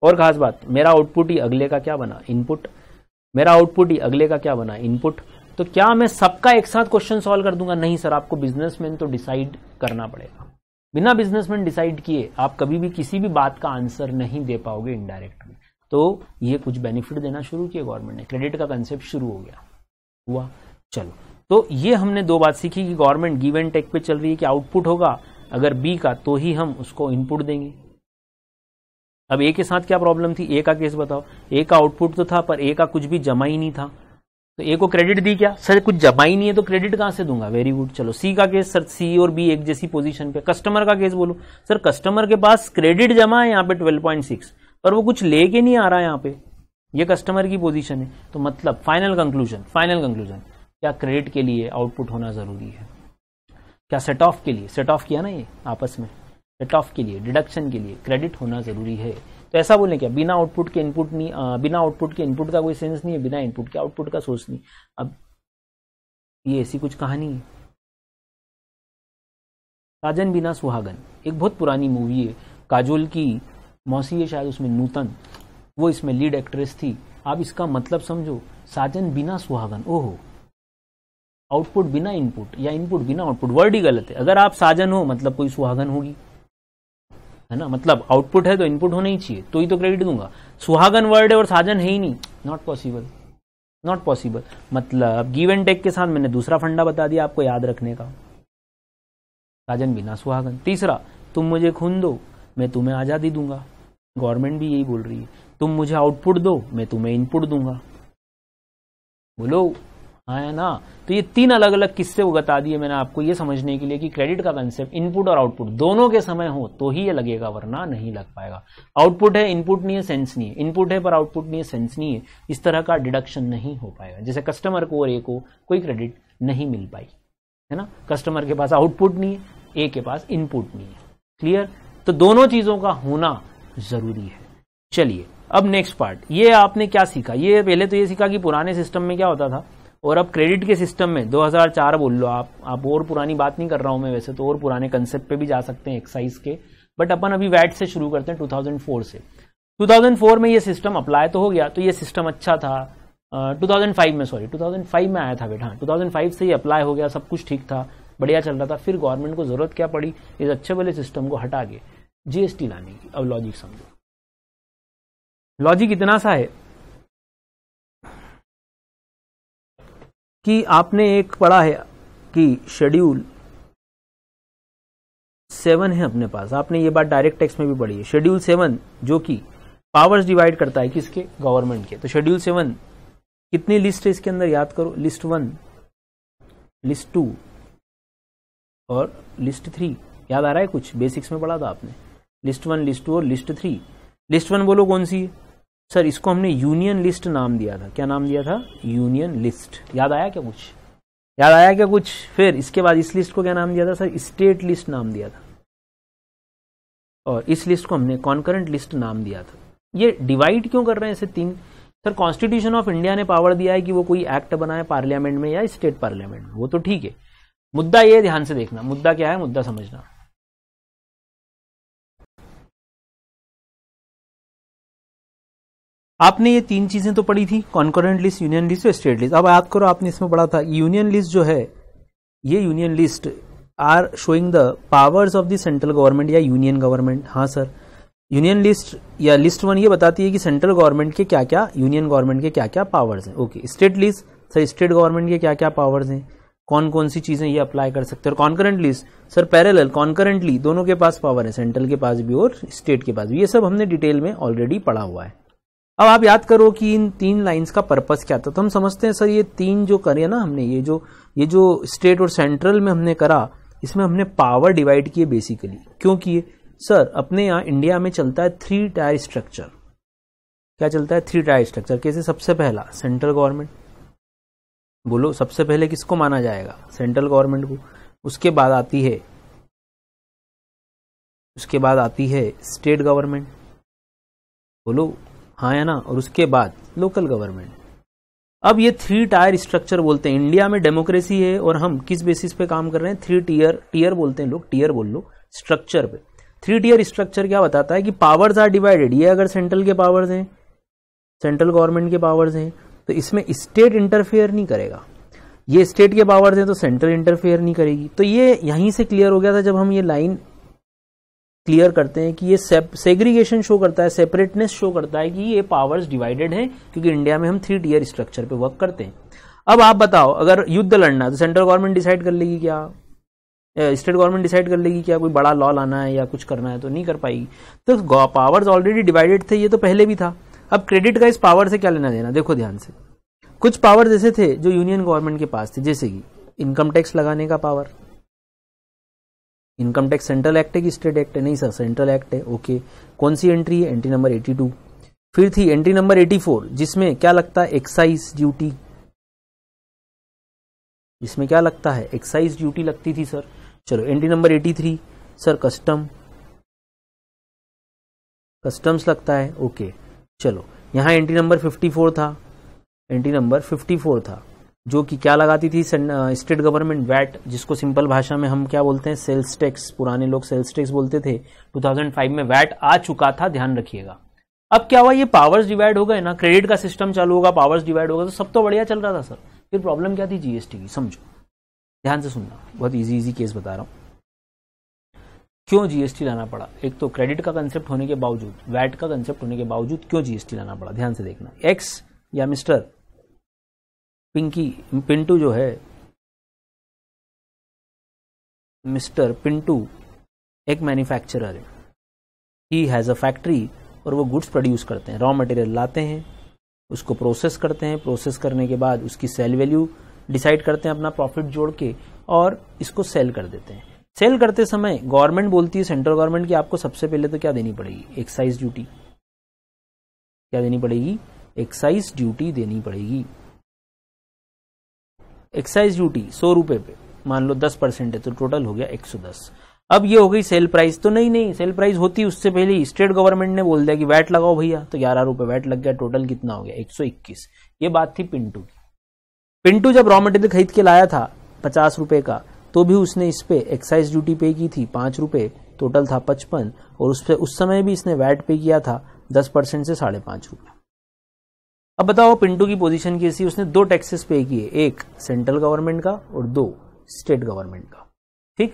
और खास बात मेरा आउटपुट ही अगले का क्या बना इनपुट मेरा आउटपुट ही अगले का क्या बना इनपुट तो क्या मैं सबका एक साथ क्वेश्चन सॉल्व कर दूंगा नहीं सर आपको बिजनेसमैन तो डिसाइड करना पड़ेगा बिना बिजनेसमैन डिसाइड किए आप कभी भी किसी भी बात का आंसर नहीं दे पाओगे इनडायरेक्ट में तो ये कुछ बेनिफिट देना शुरू किया गवर्नमेंट ने क्रेडिट का कंसेप्ट शुरू हो गया हुआ चलो तो ये हमने दो बात सीखी कि गवर्नमेंट गिव एंड टेक पे चल रही है कि आउटपुट होगा अगर बी का तो ही हम उसको इनपुट देंगे अब ए के साथ क्या प्रॉब्लम थी ए का केस बताओ ए का आउटपुट तो था पर ए का कुछ भी जमा ही नहीं था तो ए को क्रेडिट दी क्या सर कुछ जमा ही नहीं है तो क्रेडिट कहां से दूंगा वेरी गुड चलो सी का केस सर सी और बी एक जैसी पोजीशन पे कस्टमर का केस बोलो सर कस्टमर के पास क्रेडिट जमा है यहाँ पे 12.6 पर वो कुछ लेके नहीं आ रहा है यहाँ पे ये कस्टमर की पोजीशन है तो मतलब फाइनल कंक्लूजन फाइनल कंक्लूजन क्या क्रेडिट के लिए आउटपुट होना जरूरी है क्या सेट ऑफ के लिए सेट ऑफ किया ना ये आपस में सेट ऑफ के लिए डिडक्शन के लिए क्रेडिट होना जरूरी है तो ऐसा बोलने क्या बिना आउटपुट के इनपुट नहीं आ, बिना आउटपुट के इनपुट का कोई सेंस नहीं है बिना इनपुट के आउटपुट का सोर्स नहीं अब ये ऐसी कुछ कहानी है साजन बिना सुहागन एक बहुत पुरानी मूवी है काजोल की मौसी है शायद उसमें नूतन वो इसमें लीड एक्ट्रेस थी आप इसका मतलब समझो साजन बिना सुहागन ओहो आउटपुट बिना इनपुट या इनपुट बिना आउटपुट वर्ड ही गलत है अगर आप साजन हो मतलब कोई सुहागन होगी है ना मतलब आउटपुट है तो इनपुट होना ही चाहिए तो ही तो क्रेडिट दूंगा सुहागन वर्ड है और साजन है ही नहीं नॉट पॉसिबल नॉट पॉसिबल मतलब गिव एंड टेक के साथ मैंने दूसरा फंडा बता दिया आपको याद रखने का साजन बिना सुहागन तीसरा तुम मुझे खून दो मैं तुम्हें आज़ादी दूंगा गवर्नमेंट भी यही बोल रही है तुम मुझे आउटपुट दो मैं तुम्हें इनपुट दूंगा बोलो हाँ, है ना तो ये तीन अलग अलग किस्से वो बता दिए मैंने आपको ये समझने के लिए कि क्रेडिट का कंसेप्ट इनपुट और आउटपुट दोनों के समय हो तो ही ये लगेगा वरना नहीं लग पाएगा आउटपुट है इनपुट नहीं है सेंस नहीं है इनपुट है पर आउटपुट नहीं है सेंस नहीं है इस तरह का डिडक्शन नहीं हो पाएगा जैसे कस्टमर को और ए को कोई क्रेडिट नहीं मिल पाई है ना कस्टमर के पास आउटपुट नहीं है ए के पास इनपुट नहीं है क्लियर तो दोनों चीजों का होना जरूरी है चलिए अब नेक्स्ट पार्ट ये आपने क्या सीखा ये पहले तो ये सीखा कि पुराने सिस्टम में क्या होता था और अब क्रेडिट के सिस्टम में 2004 बोल लो आप आप और पुरानी बात नहीं कर रहा हूं मैं वैसे तो और पुराने कंसेप्ट पे भी जा सकते हैं एक्साइज के बट अपन अभी वैट से शुरू करते हैं 2004 से 2004 में ये सिस्टम अप्लाई तो हो गया तो ये सिस्टम अच्छा था uh, 2005 में सॉरी 2005 में आया था बेटा टू थाउजेंड से ही अप्लाई हो गया सब कुछ ठीक था बढ़िया चल रहा था फिर गवर्नमेंट को जरूरत क्या पड़ी इस अच्छे वाले सिस्टम को हटा के जीएसटी लाने की अब लॉजिक समझो लॉजिक इतना सा है कि आपने एक पढ़ा है कि शेड्यूल सेवन है अपने पास आपने ये बात डायरेक्ट टेक्स में भी पढ़ी है शेड्यूल सेवन जो कि पावर्स डिवाइड करता है किसके गवर्नमेंट के तो शेड्यूल सेवन कितनी लिस्ट है इसके अंदर याद करो लिस्ट वन लिस्ट टू और लिस्ट थ्री याद आ रहा है कुछ बेसिक्स में पढ़ा था आपने लिस्ट वन लिस्ट टू और लिस्ट थ्री लिस्ट वन बोलो कौन सी है सर इसको हमने यूनियन लिस्ट नाम दिया था क्या नाम दिया था यूनियन लिस्ट याद आया क्या कुछ याद आया क्या कुछ फिर इसके बाद इस लिस्ट को क्या नाम दिया था सर स्टेट लिस्ट नाम दिया था और इस लिस्ट को हमने कॉन्करेंट लिस्ट नाम दिया था ये डिवाइड क्यों कर रहे हैं इसे तीन सर कॉन्स्टिट्यूशन ऑफ इंडिया ने पावर दिया है कि वो कोई एक्ट बनाए पार्लियामेंट में या स्टेट पार्लियामेंट में वो तो ठीक है मुद्दा ये ध्यान से देखना मुद्दा क्या है मुद्दा समझना आपने ये तीन चीजें तो पढ़ी थी कॉन्करेंट लिस्ट यूनियन लिस्ट और स्टेट लिस्ट अब याद करो आपने इसमें पढ़ा था यूनियन लिस्ट जो है ये union list are showing the powers of the central government या यूनियन गवर्नमेंट हाँ सर यूनियन लिस्ट या लिस्ट वन ये बताती है कि सेंट्रल गवर्नमेंट के क्या क्या यूनियन गवर्नमेंट के क्या क्या पावर्स हैं okay state list sir state government के क्या क्या पावर्स हैं कौन कौन सी चीजें ये अप्लाई कर सकते हैं और concurrent list sir parallel concurrently दोनों के पास पावर है सेंट्रल के पास भी और स्टेट के पास भी ये सब हमने डिटेल में ऑलरेडी पढ़ा हुआ है अब आप याद करो कि इन तीन लाइंस का पर्पस क्या था तो हम समझते हैं सर ये तीन जो करे ना हमने ये जो ये जो स्टेट और सेंट्रल में हमने करा इसमें हमने पावर डिवाइड किए बेसिकली क्यों किए सर अपने यहाँ इंडिया में चलता है थ्री टायर स्ट्रक्चर क्या चलता है थ्री टायर स्ट्रक्चर कैसे सबसे पहला सेंट्रल गवर्नमेंट बोलो सबसे पहले किसको माना जाएगा सेंट्रल गवर्नमेंट को उसके बाद आती है उसके बाद आती है स्टेट गवर्नमेंट बोलो हाँ या ना और उसके बाद लोकल गवर्नमेंट अब ये थ्री टायर स्ट्रक्चर बोलते हैं इंडिया में डेमोक्रेसी है और हम किस बेसिस पे काम कर रहे हैं थ्री टीयर टीयर बोलते हैं लोग टीयर बोल लो स्ट्रक्चर पे थ्री टीयर स्ट्रक्चर क्या बताता है कि पावर्स आर डिवाइडेड ये अगर सेंट्रल के पावर्स हैं सेंट्रल गवर्नमेंट के पावर्स हैं तो इसमें स्टेट इंटरफेयर नहीं करेगा ये स्टेट के पावर्स हैं तो सेंट्रल इंटरफेयर नहीं करेगी तो ये यहीं से क्लियर हो गया था जब हम ये लाइन क्लियर करते हैं कि ये सेग्रीगेशन शो करता है सेपरेटनेस शो करता है कि ये पावर्स डिवाइडेड हैं क्योंकि इंडिया में हम थ्री टीयर स्ट्रक्चर पे वर्क करते हैं अब आप बताओ अगर युद्ध लड़ना तो सेंट्रल गवर्नमेंट डिसाइड कर लेगी क्या स्टेट गवर्नमेंट डिसाइड कर लेगी क्या कोई बड़ा लॉ लाना है या कुछ करना है तो नहीं कर पाएगी तो पावर्स ऑलरेडी डिवाइडेड थे ये तो पहले भी था अब क्रेडिट का इस पावर से क्या लेना देना देखो ध्यान से कुछ पावर्स ऐसे थे जो यूनियन गवर्नमेंट के पास थे जैसे कि इनकम टैक्स लगाने का power income tax central act है कि स्टेट एक्ट है नहीं सर सेंट्रल एक्ट है ओके कौन सी एंट्री है एंट्री नंबर 82 फिर थी एंट्री नंबर 84 जिसमें क्या लगता है एक्साइज ड्यूटी इसमें क्या लगता है एक्साइज ड्यूटी लगती थी सर चलो entry number 83 sir custom customs लगता है ओके चलो यहाँ एंट्री नंबर 54 था एंट्री नंबर 54 था जो कि क्या लगाती थी स्टेट गवर्नमेंट वैट जिसको सिंपल भाषा में हम क्या बोलते हैं सेल्स टैक्स पुराने लोग सेल्स टैक्स बोलते थे 2005 में वैट आ चुका था ध्यान रखिएगा अब क्या हुआ ये पावर्स डिवाइड हो गए ना क्रेडिट का सिस्टम चालू होगा पावर्स डिवाइड होगा तो सब तो बढ़िया चल रहा था सर फिर प्रॉब्लम क्या थी जीएसटी की समझो ध्यान से सुनना बहुत इजी इजी केस बता रहा हूँ क्यों जीएसटी लाना पड़ा एक तो क्रेडिट का कंसेप्ट होने के बावजूद वैट का कंसेप्ट होने के बावजूद क्यों जीएसटी लाना पड़ा ध्यान से देखना एक्स या मिस्टर पिंकी पिंटू जो है मिस्टर पिंटू एक मैन्युफैक्चरर है ही हैज़ अ फैक्ट्री और वो गुड्स प्रोड्यूस करते हैं रॉ मटेरियल लाते हैं उसको प्रोसेस करते हैं प्रोसेस करने के बाद उसकी सेल वैल्यू डिसाइड करते हैं अपना प्रॉफिट जोड़ के और इसको सेल कर देते हैं सेल करते समय गवर्नमेंट बोलती है सेंट्रल गवर्नमेंट की आपको सबसे पहले तो क्या देनी पड़ेगी एक्साइज ड्यूटी क्या देनी पड़ेगी एक्साइज ड्यूटी देनी पड़ेगी एक्साइज ड्यूटी सौ रुपए पे मान लो दस परसेंट है तो टोटल हो गया एक सौ दस अब ये हो गई सेल प्राइस तो नहीं नहीं सेल प्राइस होती उससे पहले स्टेट गवर्नमेंट ने बोल दिया कि वैट लगाओ भैया तो ग्यारह रुपए वैट लग गया टोटल कितना हो गया एक सौ इक्कीस ये बात थी पिंटू की पिंटू जब रॉ मटेरियल खरीद के लाया था पचास रुपए का तो भी उसने इस पे एक्साइज ड्यूटी पे की थी पांच रुपए टोटल था पचपन और उस पर उस समय भी इसने वैट पे किया था दस परसेंट से साढ़े पांच रुपए अब बताओ पिंटू की पोजीशन कैसी उसने दो टैक्सेस पे किए एक सेंट्रल गवर्नमेंट का और दो स्टेट गवर्नमेंट का ठीक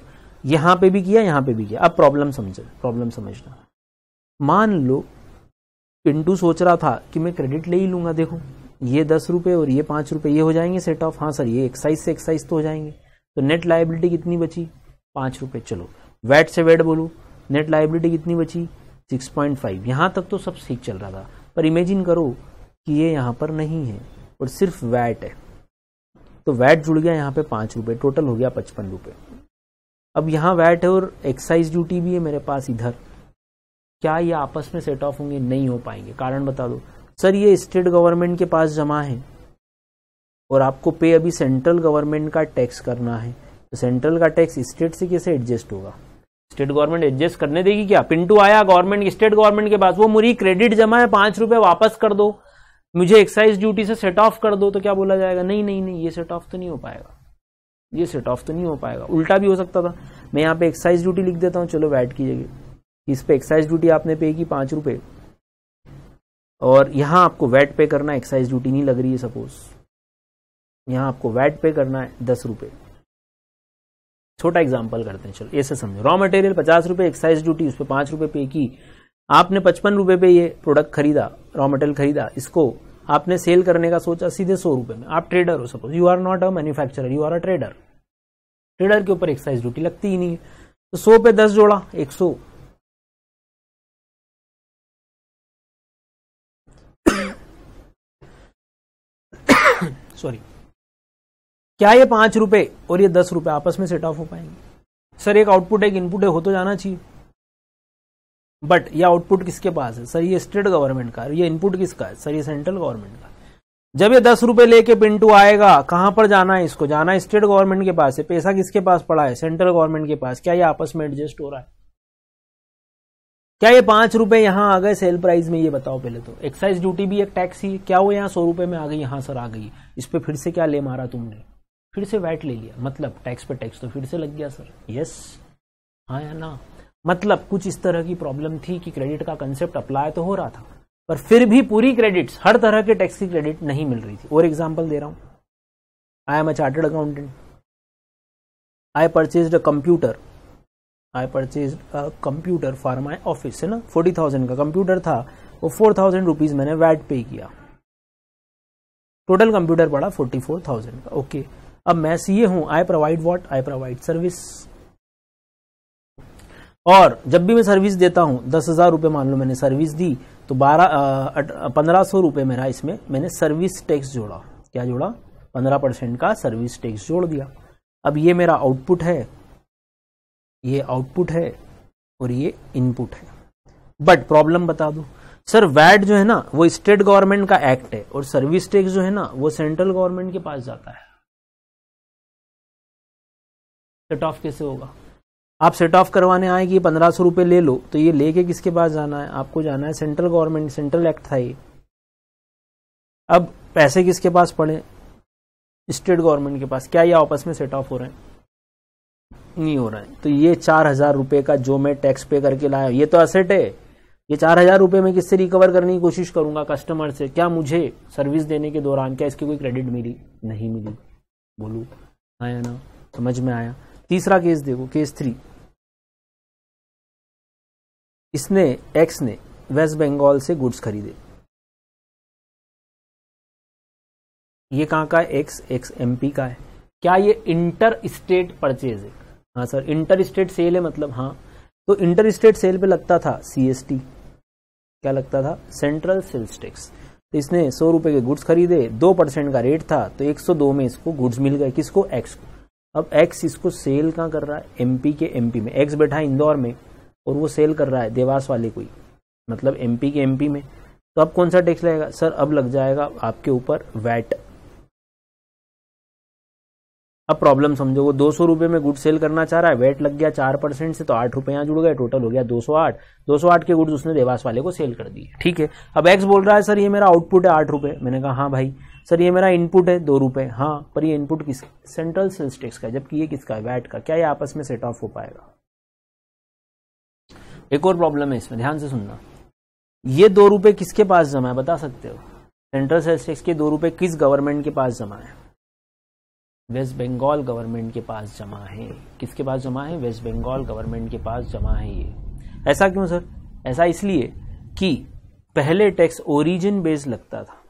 यहां पे भी किया यहां पे भी किया अब प्रॉब्लम समझ प्रॉब्लम समझना मान लो पिंटू सोच रहा था कि मैं क्रेडिट ले ही लूंगा देखो ये दस रुपए और ये पांच रुपए ये हो जाएंगे सेट ऑफ हाँ सर ये एक्साइज से एक्साइज तो हो जाएंगे तो नेट लाइबिलिटी कितनी बची पांच रुपये चलो वैट से वैट बोलो नेट लाइबिलिटी कितनी बची सिक्स पॉइंट फाइव यहां तक तो सब ठीक चल रहा था पर इमेजिन करो कि ये यहाँ पर नहीं है और सिर्फ वैट है तो वैट जुड़ गया यहाँ पे पाँच रुपये टोटल हो गया पचपन रुपये अब यहाँ वैट है और एक्साइज ड्यूटी भी है मेरे पास इधर क्या ये आपस में सेट ऑफ होंगे नहीं हो पाएंगे कारण बता दो सर ये स्टेट गवर्नमेंट के पास जमा है और आपको पे अभी सेंट्रल गवर्नमेंट का टैक्स करना है तो सेंट्रल का टैक्स स्टेट से कैसे एडजस्ट होगा स्टेट गवर्नमेंट एडजस्ट करने देगी क्या पिंटू आया गवर्नमेंट स्टेट गवर्नमेंट के पास वो मुरी क्रेडिट जमा है पांच रुपए वापस कर दो मुझे एक्साइज ड्यूटी से सेट ऑफ कर दो तो क्या बोला जाएगा नहीं नहीं नहीं ये सेट ऑफ तो नहीं हो पाएगा ये सेट ऑफ तो नहीं हो पाएगा उल्टा भी हो सकता था मैं यहाँ पे एक्साइज ड्यूटी लिख देता हूँ चलो वैट की जगह इस पे एक्साइज ड्यूटी आपने पे की पांच रुपए और यहाँ आपको वैट पे करना एक्साइज ड्यूटी नहीं लग रही है सपोज यहाँ आपको वैट पे करना है दस रुपए छोटा एग्जाम्पल करते हैं चलो ऐसे समझो रॉ मटेरियल पचास रुपए एक्साइज ड्यूटी उस पर पांच रुपए पे की आपने पचपन रुपये पे ये प्रोडक्ट खरीदा रॉ मटेरियल खरीदा इसको आपने सेल करने का सोचा सीधे सौ रुपये में आप ट्रेडर हो suppose you are not a manufacturer you are a trader trader के ऊपर एक्साइज ड्यूटी लगती ही नहीं है तो सौ पे दस जोड़ा एक सौ सॉरी क्या ये पांच रुपए और ये दस रुपए आपस में सेट ऑफ हो पाएंगे सर एक आउटपुट एक इनपुट है हो तो जाना चाहिए बट ये आउटपुट किसके पास है सर ये स्टेट गवर्नमेंट का ये इनपुट किसका है सर ये सेंट्रल गवर्नमेंट का जब ये दस रुपए लेके पिंटू आएगा कहां पर जाना है इसको जाना है स्टेट गवर्नमेंट के पास है पैसा किसके पास पड़ा है सेंट्रल गवर्नमेंट के पास क्या ये आपस में एडजस्ट हो रहा है क्या ये पांच रुपए यहां आ गए सेल प्राइस में ये बताओ पहले तो एक्साइज ड्यूटी भी एक टैक्स ही क्या वो यहाँ सौ रुपए में आ गई यहाँ सर आ गई इस पर फिर से क्या ले मारा तुमने फिर से वैट ले लिया मतलब टैक्स पे टैक्स तो फिर से लग गया सर यस हाँ या ना मतलब कुछ इस तरह की प्रॉब्लम थी कि क्रेडिट का कंसेप्ट अप्लाई तो हो रहा था पर फिर भी पूरी क्रेडिट्स हर तरह के टैक्स की क्रेडिट नहीं मिल रही थी और एग्जाम्पल दे रहा हूं I am a chartered accountant I purchase a computer I purchase a computer for my office है ना फोर्टी थाउजेंड का कंप्यूटर था वो फोर थाउजेंड रुपीज मैंने वैट पे किया टोटल कंप्यूटर पड़ा फोर्टी फोर थाउजेंड का ओके अब मैं सी हूं I provide what I provide service और जब भी मैं सर्विस देता हूं दस हजार रुपये मान लो मैंने सर्विस दी तो बारह पंद्रह सौ रुपये मेरा इसमें मैंने सर्विस टैक्स जोड़ा क्या जोड़ा पंद्रह परसेंट का सर्विस टैक्स जोड़ दिया अब ये मेरा आउटपुट है ये आउटपुट है और ये इनपुट है बट प्रॉब्लम बता दो सर वैट जो है ना वो स्टेट गवर्नमेंट का एक्ट है और सर्विस टैक्स जो है ना वो सेंट्रल गवर्नमेंट के पास जाता है कट ऑफ कैसे होगा आप सेट ऑफ करवाने आए कि पंद्रह सौ रुपये ले लो तो ये लेके किसके पास जाना है आपको जाना है सेंट्रल गवर्नमेंट सेंट्रल एक्ट था ये अब पैसे किसके पास पड़े स्टेट गवर्नमेंट के पास क्या ये आपस में सेट ऑफ हो रहे हैं नहीं हो रहा है तो ये चार हजार रुपये का जो मैं टैक्स पे करके लाया ये तो असेट है ये चार हजार रुपये मैं किससे रिकवर करने की कोशिश करूंगा कस्टमर से क्या मुझे सर्विस देने के दौरान क्या इसकी कोई क्रेडिट मिली नहीं मिली बोलू आया ना समझ में आया तीसरा केस देखो केस थ्री इसने एक्स ने वेस्ट बंगाल से गुड्स खरीदे ये कहाँ का है एक्स एक्स एमपी का है क्या ये इंटर स्टेट परचेज है हाँ सर इंटर स्टेट सेल है मतलब हाँ तो इंटर स्टेट सेल पे लगता था सीएसटी क्या लगता था सेंट्रल सेल्स टैक्स तो इसने सौ रुपए के गुड्स खरीदे दो परसेंट का रेट था तो 102 में इसको गुड्स मिल गए किसको एक्स को अब एक्स इसको सेल कहाँ कर रहा है एमपी के एमपी में एक्स बैठा है इंदौर में और वो सेल कर रहा है देवास वाले कोई मतलब एमपी के एमपी में तो अब कौन सा टैक्स लगेगा सर अब लग जाएगा आपके ऊपर वैट अब प्रॉब्लम समझो वो दो सौ में गुड सेल करना चाह रहा है वेट लग गया चार परसेंट से तो आठ रुपए यहाँ जुड़ गए टोटल हो गया 208 208 के गुड्स उसने देवास वाले को सेल कर दिए ठीक है अब एक्स बोल रहा है सर ये मेरा आउटपुट है आठ रुपए मैंने कहा हाँ भाई सर ये मेरा इनपुट है दो रुपए हाँ पर ये इनपुट किस सेंट्रल सेल्स टैक्स का जबकि ये किसका है वैट का क्या ये आपस में सेट ऑफ हो पाएगा एक और प्रॉब्लम है इसमें ध्यान से सुनना ये दो रुपए किसके पास जमा है बता सकते हो सेंट्रल सेल्स टैक्स के दो रुपए किस गवर्नमेंट के पास जमा है वेस्ट बंगाल गवर्नमेंट के पास जमा है किसके पास जमा है वेस्ट बंगाल गवर्नमेंट के पास जमा है ये ऐसा क्यों सर ऐसा इसलिए कि पहले टैक्स ओरिजिन बेस लगता था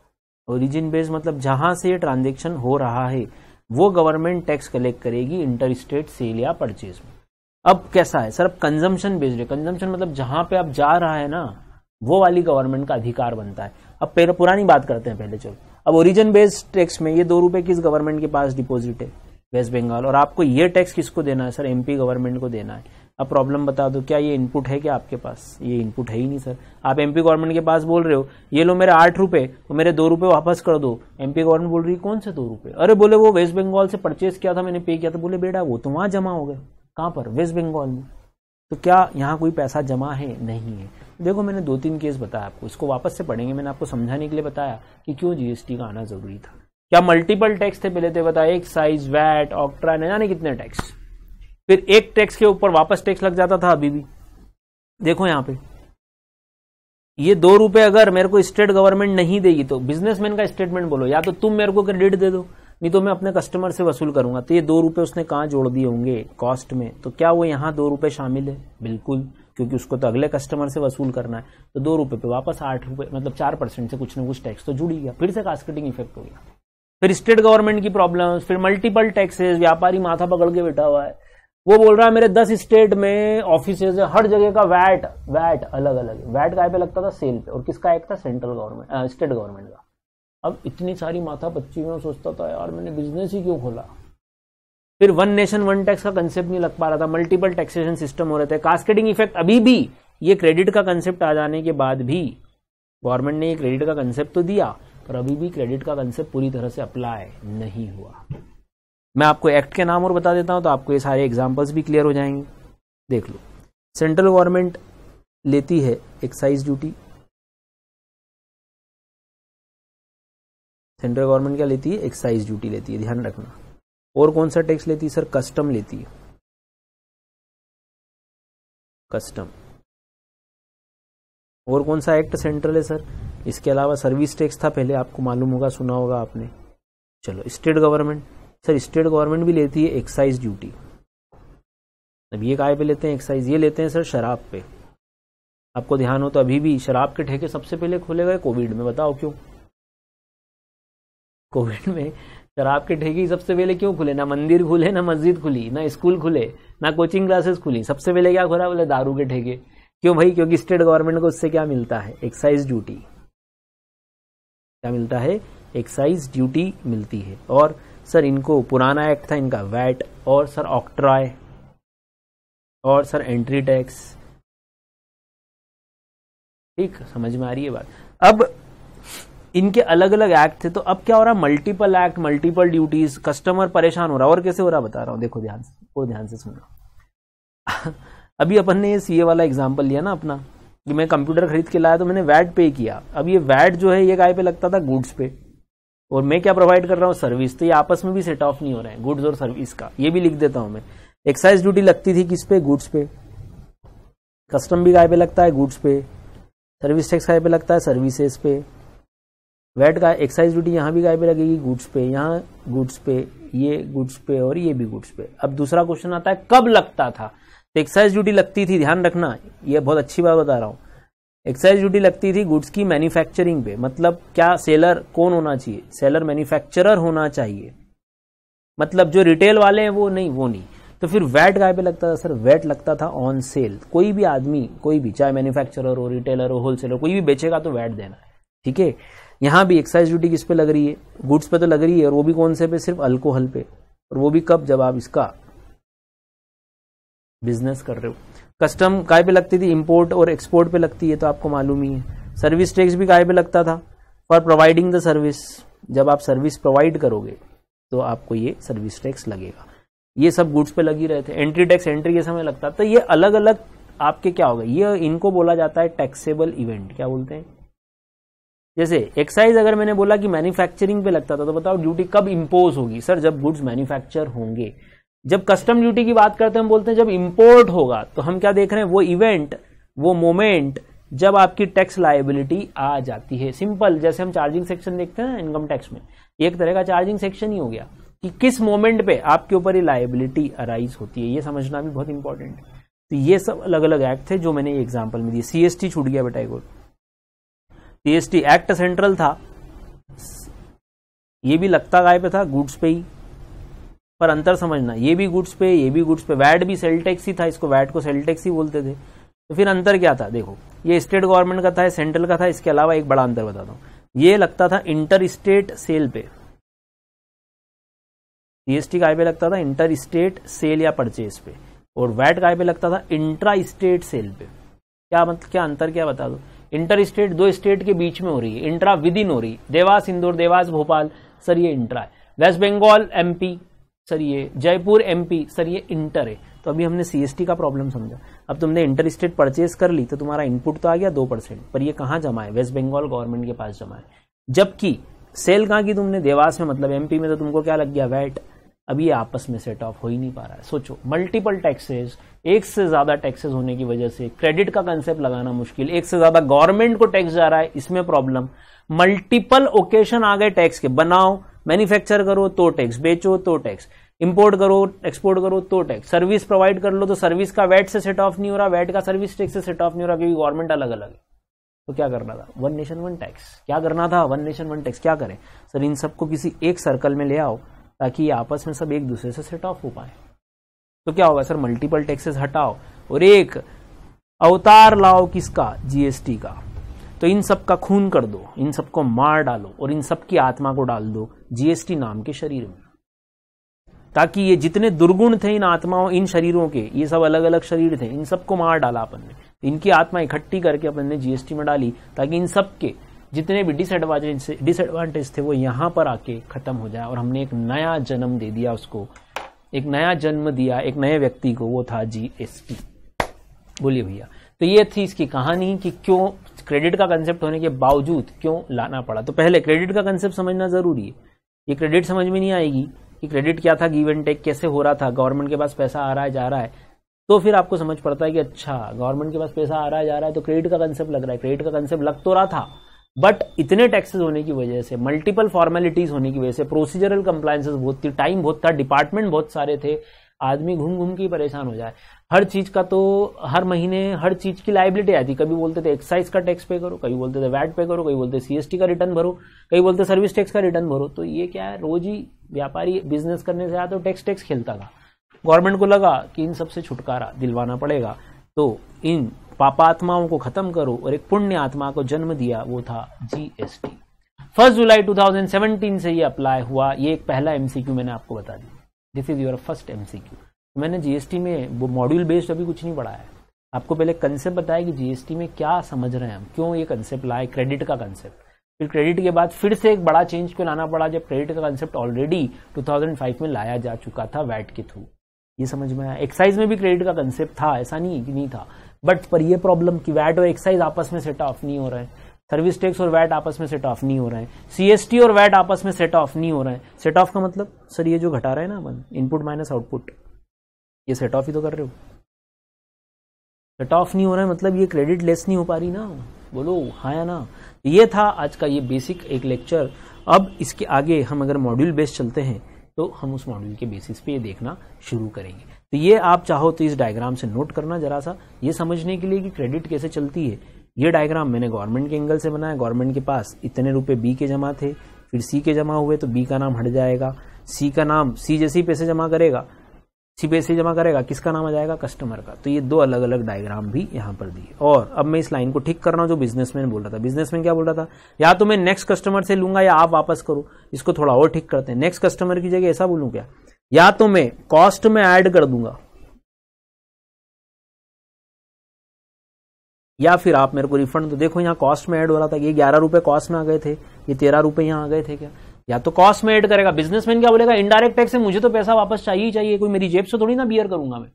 ओरिजिन बेस मतलब जहां से ये ट्रांजेक्शन हो रहा है वो गवर्नमेंट टैक्स कलेक्ट करेगी इंटर स्टेट सेल या परचेज में अब कैसा है सर अब कंजम्पशन बेस्ड है कंजम्पशन मतलब जहां पे आप जा रहा है ना वो वाली गवर्नमेंट का अधिकार बनता है अब पहले पुरानी बात करते हैं पहले चलो अब ओरिजिन बेस्ड टैक्स में ये दो रुपए किस गवर्नमेंट के पास डिपोजिट है वेस्ट बंगाल और आपको ये टैक्स किसको देना है सर एमपी गवर्नमेंट को देना है अब प्रॉब्लम बता दो क्या ये इनपुट है क्या आपके पास ये इनपुट है ही नहीं सर आप एमपी गवर्नमेंट के पास बोल रहे हो ये लो मेरे आठ रुपए और तो मेरे दो रुपए वापस कर दो एमपी गवर्नमेंट बोल रही है कौन से दो रुपए अरे बोले वो वेस्ट बंगाल से परचेस किया था मैंने पे किया था बोले बेटा वो तो वहां जमा हो गए कहाँ पर वेस्ट बंगाल में तो क्या यहाँ कोई पैसा जमा है नहीं है देखो मैंने दो तीन केस बताया आपको इसको वापस से पढ़ेंगे मैंने आपको समझाने के लिए बताया कि क्यों जीएसटी का आना जरूरी था क्या मल्टीपल टैक्स थे पहले थे तो बताया साइज वैट ऑक्ट्रा न जाने कितने टैक्स फिर एक टैक्स के ऊपर वापस टैक्स लग जाता था अभी भी देखो यहाँ पे ये दो रुपए अगर मेरे को स्टेट गवर्नमेंट नहीं देगी तो बिजनेसमैन का स्टेटमेंट बोलो या तो तुम मेरे को क्रेडिट दे दो नहीं तो मैं अपने कस्टमर से वसूल करूंगा तो ये दो रुपए उसने कहाँ जोड़ दिए होंगे कॉस्ट में तो क्या वो यहाँ दो रुपए शामिल है बिल्कुल क्योंकि उसको तो अगले कस्टमर से वसूल करना है तो दो रुपए पे वापस आठ रुपए मतलब चार परसेंट से कुछ ना कुछ टैक्स तो जुड़ गया फिर से कास्केटिंग इफेक्ट हो गया फिर स्टेट गवर्नमेंट की प्रॉब्लम फिर मल्टीपल टैक्सेस व्यापारी माथा पकड़ के बैठा हुआ है वो बोल रहा है मेरे दस स्टेट में ऑफिस है हर जगह का वैट वैट अलग अलग है वैट काय पे लगता था सेल पे और किसका एक था सेंट्रल गवर्नमेंट स्टेट गवर्नमेंट का अब इतनी सारी माथा पच्ची में सोचता था यार मैंने बिजनेस ही क्यों खोला फिर वन नेशन वन टैक्स का कंसेप्ट नहीं लग पा रहा था मल्टीपल टैक्सेशन सिस्टम हो रहे थे कास्केटिंग इफेक्ट अभी भी ये क्रेडिट का कंसेप्ट आ जाने के बाद भी गवर्नमेंट ने ये क्रेडिट का कंसेप्ट तो दिया पर अभी भी क्रेडिट का कंसेप्ट पूरी तरह से अप्लाई नहीं हुआ मैं आपको एक्ट के नाम और बता देता हूं तो आपको ये सारे एग्जाम्पल्स भी क्लियर हो जाएंगे देख लो सेंट्रल गवर्नमेंट लेती है एक्साइज ड्यूटी सेंट्रल गवर्नमेंट क्या लेती है एक्साइज ड्यूटी लेती है ध्यान रखना और कौन सा टैक्स लेती है सर कस्टम लेती है कस्टम और कौन सा एक्ट सेंट्रल है सर इसके अलावा सर्विस टैक्स था पहले आपको मालूम होगा सुना होगा आपने चलो state government sir state government भी लेती है एक्साइज ड्यूटी अब ये काय पे लेते हैं एक्साइज ये लेते हैं सर शराब पे आपको ध्यान हो तो अभी भी शराब के ठेके सबसे पहले खोले गए कोविड में बताओ क्यों कोविड में शराब के ठेकी सबसे पहले क्यों खुले ना मंदिर खुले ना मस्जिद खुली ना स्कूल खुले ना कोचिंग क्लासेस खुली सबसे पहले क्या खुला बोले दारू के ठेके क्यों भाई क्योंकि स्टेट गवर्नमेंट को उससे क्या मिलता है एक्साइज ड्यूटी क्या मिलता है एक्साइज ड्यूटी मिलती है और सर इनको पुराना एक्ट था इनका वैट और सर ऑक्ट्राय और सर एंट्री टैक्स ठीक समझ में आ रही है बात अब इनके अलग अलग एक्ट थे तो अब क्या हो रहा है multiple act multiple duties customer परेशान हो रहा है और कैसे हो रहा बता रहा हूँ देखो ध्यान से वो ध्यान से रहा अभी अपन ने ये सीए वाला एग्जाम्पल लिया ना अपना कि मैं कंप्यूटर खरीद के लाया तो मैंने वैट पे किया अब ये वैट जो है ये गाय पे लगता था गुड्स पे और मैं क्या प्रोवाइड कर रहा हूँ सर्विस तो ये आपस में भी सेट ऑफ नहीं हो रहे हैं गुड्स और सर्विस का ये भी लिख देता हूँ मैं एक्साइज ड्यूटी लगती थी किस पे गुड्स पे कस्टम भी गाय पे लगता है गुड्स पे सर्विस टैक्स गाय पे लगता है सर्विसेज पे वैट का एक्साइज ड्यूटी यहाँ भी गायब लगेगी गुड्स पे यहाँ गुड्स पे ये गुड्स पे और ये भी गुड्स पे अब दूसरा क्वेश्चन आता है कब लगता था तो एक्साइज ड्यूटी लगती थी ध्यान रखना ये बहुत अच्छी बात बता रहा हूँ एक्साइज ड्यूटी लगती थी गुड्स की मैन्युफैक्चरिंग पे मतलब क्या सेलर कौन होना चाहिए सेलर मैन्युफैक्चरर होना चाहिए मतलब जो रिटेल वाले हैं वो नहीं वो नहीं तो फिर वैट गाय पे लगता था सर वैट लगता था ऑन सेल कोई भी आदमी कोई भी चाहे मैन्युफैक्चरर हो रिटेलर हो होलसेलर कोई भी बेचेगा तो वैट देना है ठीक है यहां भी एक्साइज ड्यूटी किस पे लग रही है गुड्स पे तो लग रही है और वो भी कौन से पे सिर्फ अल्कोहल पे और वो भी कब जब आप इसका बिजनेस कर रहे हो कस्टम काय पे लगती थी इम्पोर्ट और एक्सपोर्ट पे लगती है तो आपको मालूम ही है सर्विस टैक्स भी काय पे लगता था फॉर प्रोवाइडिंग द सर्विस जब आप सर्विस प्रोवाइड करोगे तो आपको ये सर्विस टैक्स लगेगा ये सब गुड्स पे लगी रहे थे एंट्री टैक्स एंट्री के समय लगता तो ये अलग अलग आपके क्या होगा ये इनको बोला जाता है टैक्सेबल इवेंट क्या बोलते हैं जैसे एक्साइज अगर मैंने बोला कि मैन्युफैक्चरिंग पे लगता था तो बताओ ड्यूटी कब इम्पोज होगी सर जब गुड्स मैन्युफैक्चर होंगे जब कस्टम ड्यूटी की बात करते हैं हम बोलते हैं जब इम्पोर्ट होगा तो हम क्या देख रहे हैं वो इवेंट वो मोमेंट जब आपकी टैक्स लाइबिलिटी आ जाती है सिंपल जैसे हम चार्जिंग सेक्शन देखते हैं इनकम टैक्स में एक तरह का चार्जिंग सेक्शन ही हो गया कि किस मोमेंट पे आपके ऊपर ये लाइबिलिटी अराइज होती है ये समझना भी बहुत इंपॉर्टेंट है तो ये सब अलग अलग एक्ट थे जो मैंने एग्जाम्पल में दिए सीएसटी छूट गया बेटा एक और टी एक्ट सेंट्रल था ये भी लगता गाय पे था गुड्स पे ही पर अंतर समझना ये भी गुड्स पे ये भी गुड्स पे वैट भी सेल टैक्स ही था इसको वैट को सेल टैक्स ही बोलते थे तो फिर अंतर क्या था देखो ये स्टेट गवर्नमेंट का था सेंट्रल का था इसके अलावा एक बड़ा अंतर बताता हूँ ये लगता था इंटर स्टेट सेल पे जीएसटी काय पे लगता था इंटर स्टेट सेल या परचेज पे और वैट काय पे लगता था इंट्रा स्टेट सेल पे क्या मतलब क्या अंतर क्या बता दो इंटर स्टेट दो स्टेट के बीच में हो रही है इंट्रा विद इन हो रही है देवास इंदौर देवास भोपाल सर ये इंट्रा है वेस्ट बंगाल एमपी सर ये जयपुर एमपी सर ये इंटर है तो अभी हमने सीएसटी का प्रॉब्लम समझा अब तुमने इंटर स्टेट परचेज कर ली तो तुम्हारा इनपुट तो आ गया दो परसेंट पर ये कहाँ जमा है वेस्ट बंगाल गवर्नमेंट के पास जमा है जबकि सेल कहाँ की तुमने देवास में मतलब एमपी में तो तुमको क्या लग गया वैट अभी ये आपस में सेट ऑफ हो ही नहीं पा रहा है सोचो मल्टीपल टैक्सेज एक से ज्यादा टैक्सेस होने की वजह से क्रेडिट का कंसेप्ट लगाना मुश्किल एक से ज्यादा गवर्नमेंट को टैक्स जा रहा है इसमें प्रॉब्लम मल्टीपल ओकेशन आ गए टैक्स के बनाओ मैन्युफैक्चर करो तो टैक्स बेचो तो टैक्स इंपोर्ट करो एक्सपोर्ट करो तो टैक्स सर्विस प्रोवाइड कर लो तो सर्विस का वैट से सेट ऑफ नहीं हो रहा वैट का सर्विस टैक्स से सेट ऑफ नहीं हो रहा क्योंकि गवर्नमेंट अलग अलग है तो क्या करना था वन नेशन वन टैक्स क्या करना था वन नेशन वन टैक्स क्या करें सर इन सबको किसी एक सर्कल में ले आओ ताकि ये आपस में सब एक दूसरे से सेट ऑफ हो पाए तो क्या होगा सर मल्टीपल टैक्सेस हटाओ और एक अवतार लाओ किसका जीएसटी का तो इन सब का खून कर दो इन सबको मार डालो और इन सब की आत्मा को डाल दो जीएसटी नाम के शरीर में ताकि ये जितने दुर्गुण थे इन आत्माओं इन शरीरों के ये सब अलग अलग शरीर थे इन सबको मार डाला अपन ने इनकी आत्मा इकट्ठी करके अपन ने जीएसटी में डाली ताकि इन सब के जितने भी डिसएडवांटेज डिसएडवांटेज थे वो यहां पर आके खत्म हो जाए और हमने एक नया जन्म दे दिया उसको एक नया जन्म दिया एक नए व्यक्ति को वो था जीएसटी बोलिए भैया तो ये थी इसकी कहानी कि क्यों क्रेडिट का कंसेप्ट होने के बावजूद क्यों लाना पड़ा तो पहले क्रेडिट का कंसेप्ट समझना जरूरी है ये क्रेडिट समझ में नहीं आएगी कि क्रेडिट क्या था गिव एंड टेक कैसे हो रहा था गवर्नमेंट के पास पैसा आ रहा है जा रहा है तो फिर आपको समझ पड़ता है कि अच्छा गवर्नमेंट के पास पैसा आ रहा है जा रहा है तो क्रेडिट का कंसेप्ट लग रहा है क्रेडिट का कंसेप्ट लग तो रहा था बट इतने टैक्सेस होने की वजह से मल्टीपल फॉर्मेलिटीज होने की वजह से प्रोसीजरल कंप्लायंसेस बहुत थी टाइम बहुत था डिपार्टमेंट बहुत सारे थे आदमी घूम घूम के परेशान हो जाए हर चीज का तो हर महीने हर चीज की लाइबिलिटी आती कभी बोलते थे एक्साइज का टैक्स पे करो कभी बोलते थे वैट पे करो कभी बोलते सीएसटी का रिटर्न भरो कभी बोलते सर्विस टैक्स का रिटर्न भरो तो ये क्या है रोज ही व्यापारी बिजनेस करने से आया तो टैक्स टैक्स खेलता था गवर्नमेंट को लगा कि इन सबसे छुटकारा दिलवाना पड़ेगा तो इन पापात्माओं को खत्म करो और एक पुण्य आत्मा को जन्म दिया वो था जीएसटी फर्स्ट जुलाई 2017 से ये अप्लाई हुआ ये एक पहला एमसीक्यू मैंने आपको बता दिया this is your first MCQ मैंने जीएसटी में वो मॉड्यूल बेस्ड अभी कुछ नहीं पढ़ाया है आपको पहले कंसेप्ट बताया कि जीएसटी में क्या समझ रहे हैं हम क्यों ये कंसेप्ट लाए क्रेडिट का कंसेप्ट फिर क्रेडिट के बाद फिर से एक बड़ा चेंज क्यों लाना पड़ा जब क्रेडिट का कंसेप्ट ऑलरेडी 2005 में लाया जा चुका था वैट के थ्रू ये समझ में आया एक्साइज में भी क्रेडिट का कंसेप्ट था ऐसा नहीं नहीं था बट पर यह प्रॉब्लम कि वैट और एक्साइज आपस में सेट ऑफ नहीं हो रहा है सर्विस टैक्स और वैट आपस में सेट ऑफ नहीं हो रहा है सीएसटी और वैट आपस में सेट ऑफ नहीं हो रहा है सेट ऑफ का मतलब सर ये जो घटा रहा है ना अपन इनपुट माइनस आउटपुट ये सेट ऑफ ही तो कर रहे हो सेट ऑफ नहीं हो रहा है मतलब ये क्रेडिट लेस नहीं हो पा रही ना बोलो हाँ या ना ये था आज का ये बेसिक एक लेक्चर अब इसके आगे हम अगर मॉड्यूल बेस चलते हैं तो हम उस मॉड्यूल के बेसिस पे ये देखना शुरू करेंगे तो ये आप चाहो तो इस डायग्राम से नोट करना जरा सा ये समझने के लिए कि क्रेडिट कैसे चलती है ये डायग्राम मैंने गवर्नमेंट के एंगल से बनाया गवर्नमेंट के पास इतने रुपए बी के जमा थे फिर सी के जमा हुए तो बी का नाम हट जाएगा सी का नाम सी जैसे पैसे जमा करेगा सी पैसे जमा करेगा किसका नाम आ जाएगा कस्टमर का तो ये दो अलग अलग डायग्राम भी यहाँ पर दिए और अब मैं इस लाइन को ठीक कर रहा हूँ जो बिजनेसमैन बोल रहा था बिजनेसमैन क्या बोल रहा था या तो मैं नेक्स्ट कस्टमर से लूंगा या आप वापस करो इसको थोड़ा और ठीक करते हैं नेक्स्ट कस्टमर की जगह ऐसा बोलूँ क्या या तो मैं कॉस्ट में ऐड कर दूंगा या फिर आप मेरे को रिफंड तो देखो यहाँ कॉस्ट में ऐड हो रहा था ये ग्यारह रुपए कॉस्ट में आ गए थे ये तेरह रुपए यहाँ आ गए थे क्या या तो कॉस्ट में ऐड करेगा बिजनेसमैन क्या बोलेगा इनडायरेक्ट टैक्स है मुझे तो पैसा वापस चाहिए ही चाहिए कोई मेरी जेब से थोड़ी ना बियर करूंगा मैं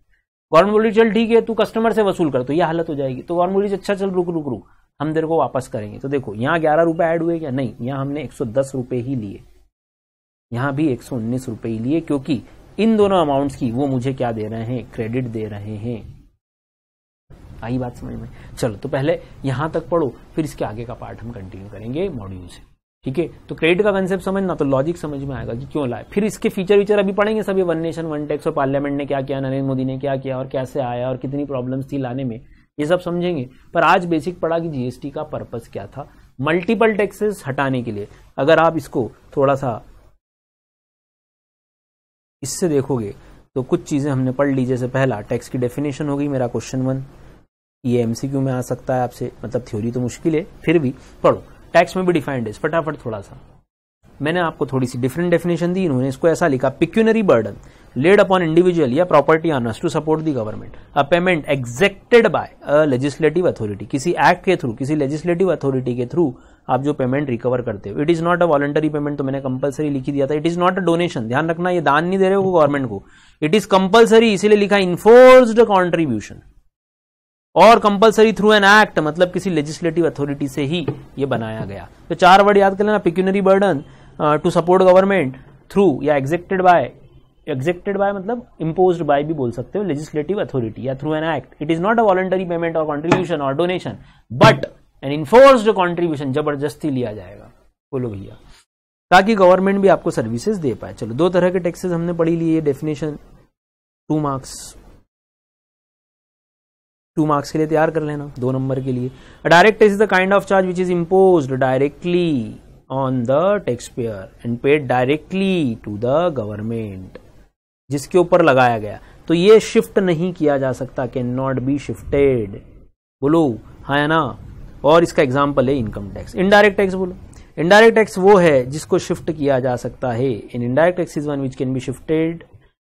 गवर्नमेंट बोली चल ठीक है तू कस्टमर से वसूल कर तो ये हालत हो जाएगी तो गवर्नमेंट बोली अच्छा चल रुक रुक रुक हम तेरे को वापस करेंगे तो देखो यहाँ ग्यारह रुपए ऐड हुए क्या नहीं यहाँ हमने एक सौ दस रुपए ही लिए यहाँ भी एक सौ उन्नीस लिए क्योंकि इन दोनों अमाउंट्स की वो मुझे क्या दे रहे हैं क्रेडिट दे रहे हैं आई बात समझ में चलो तो पहले यहां तक पढ़ो फिर इसके आगे का पार्ट हम कंटिन्यू करेंगे मॉड्यूल से ठीक है तो क्रेडिट का कंसेप्ट समझना तो लॉजिक समझ में आएगा कि क्यों लाए फिर इसके फीचर वीचर अभी पढ़ेंगे सभी वन नेशन वन टैक्स और पार्लियामेंट ने क्या किया नरेंद्र मोदी ने क्या किया और कैसे आया और कितनी प्रॉब्लम थी लाने में ये सब समझेंगे पर आज बेसिक पढ़ा कि जीएसटी का पर्पज क्या था मल्टीपल टैक्सेस हटाने के लिए अगर आप इसको थोड़ा सा इससे देखोगे तो कुछ चीज़ें हमने पढ़ ली जैसे पहला टैक्स की डेफिनेशन होगी मेरा क्वेश्चन वन ये एमसीक्यू में आ सकता है आपसे मतलब थ्योरी तो मुश्किल है फिर भी पढ़ो टैक्स में भी डिफाइंड है फटाफट थोड़ा सा मैंने आपको थोड़ी सी डिफरेंट डेफिनेशन दी इन्होंने इसको ऐसा लिखा pecuniary burden laid upon individual या property owners to support the government a payment exacted by a legislative authority किसी एक्ट के थ्रू किसी लेजिस्लेटिव अथॉरिटी के थ्रू आप जो पेमेंट रिकवर करते हो it is not a voluntary payment तो मैंने कंपलसरी लिखी दिया था it is not a donation ध्यान रखना ये दान नहीं दे रहे हो गवर्नमेंट को इट इज़ कंपलसरी इसीलिए लिखा इन्फोर्स कॉन्ट्रीब्यूशन और कंपलसरी थ्रू एन एक्ट मतलब किसी लेजिस्लेटिव अथॉरिटी से ही ये बनाया गया तो चार वर्ड याद कर लेना pecuniary burden to support government through या एग्जेक्टेड बाय एग्जेक्टेड बाय मतलब इम्पोज बाय भी बोल सकते हो लेजिस्लेटिव अथॉरिटी या through an act it is not a voluntary payment और कॉन्ट्रीब्यूशन और donation but and enforce contribution जबरदस्ती लिया जाएगा बोलो भैया ताकि गवर्नमेंट भी आपको सर्विसेज दे पाए चलो दो तरह के टैक्सेस हमने पढ़ी लिए definition two marks two marks के लिए तैयार कर लेना दो नंबर के लिए direct tax is the kind of charge which is impose directly on the taxpayer and paid directly to the government जिसके ऊपर लगाया गया तो ये शिफ्ट नहीं किया जा सकता कैन नॉट बी शिफ्टेड बोलो हाँ ना और इसका एग्जाम्पल है इनकम टैक्स इनडायरेक्ट टैक्स बोलो इनडायरेक्ट टैक्स वो है जिसको शिफ्ट किया जा सकता है in indirect tax is one which can be shifted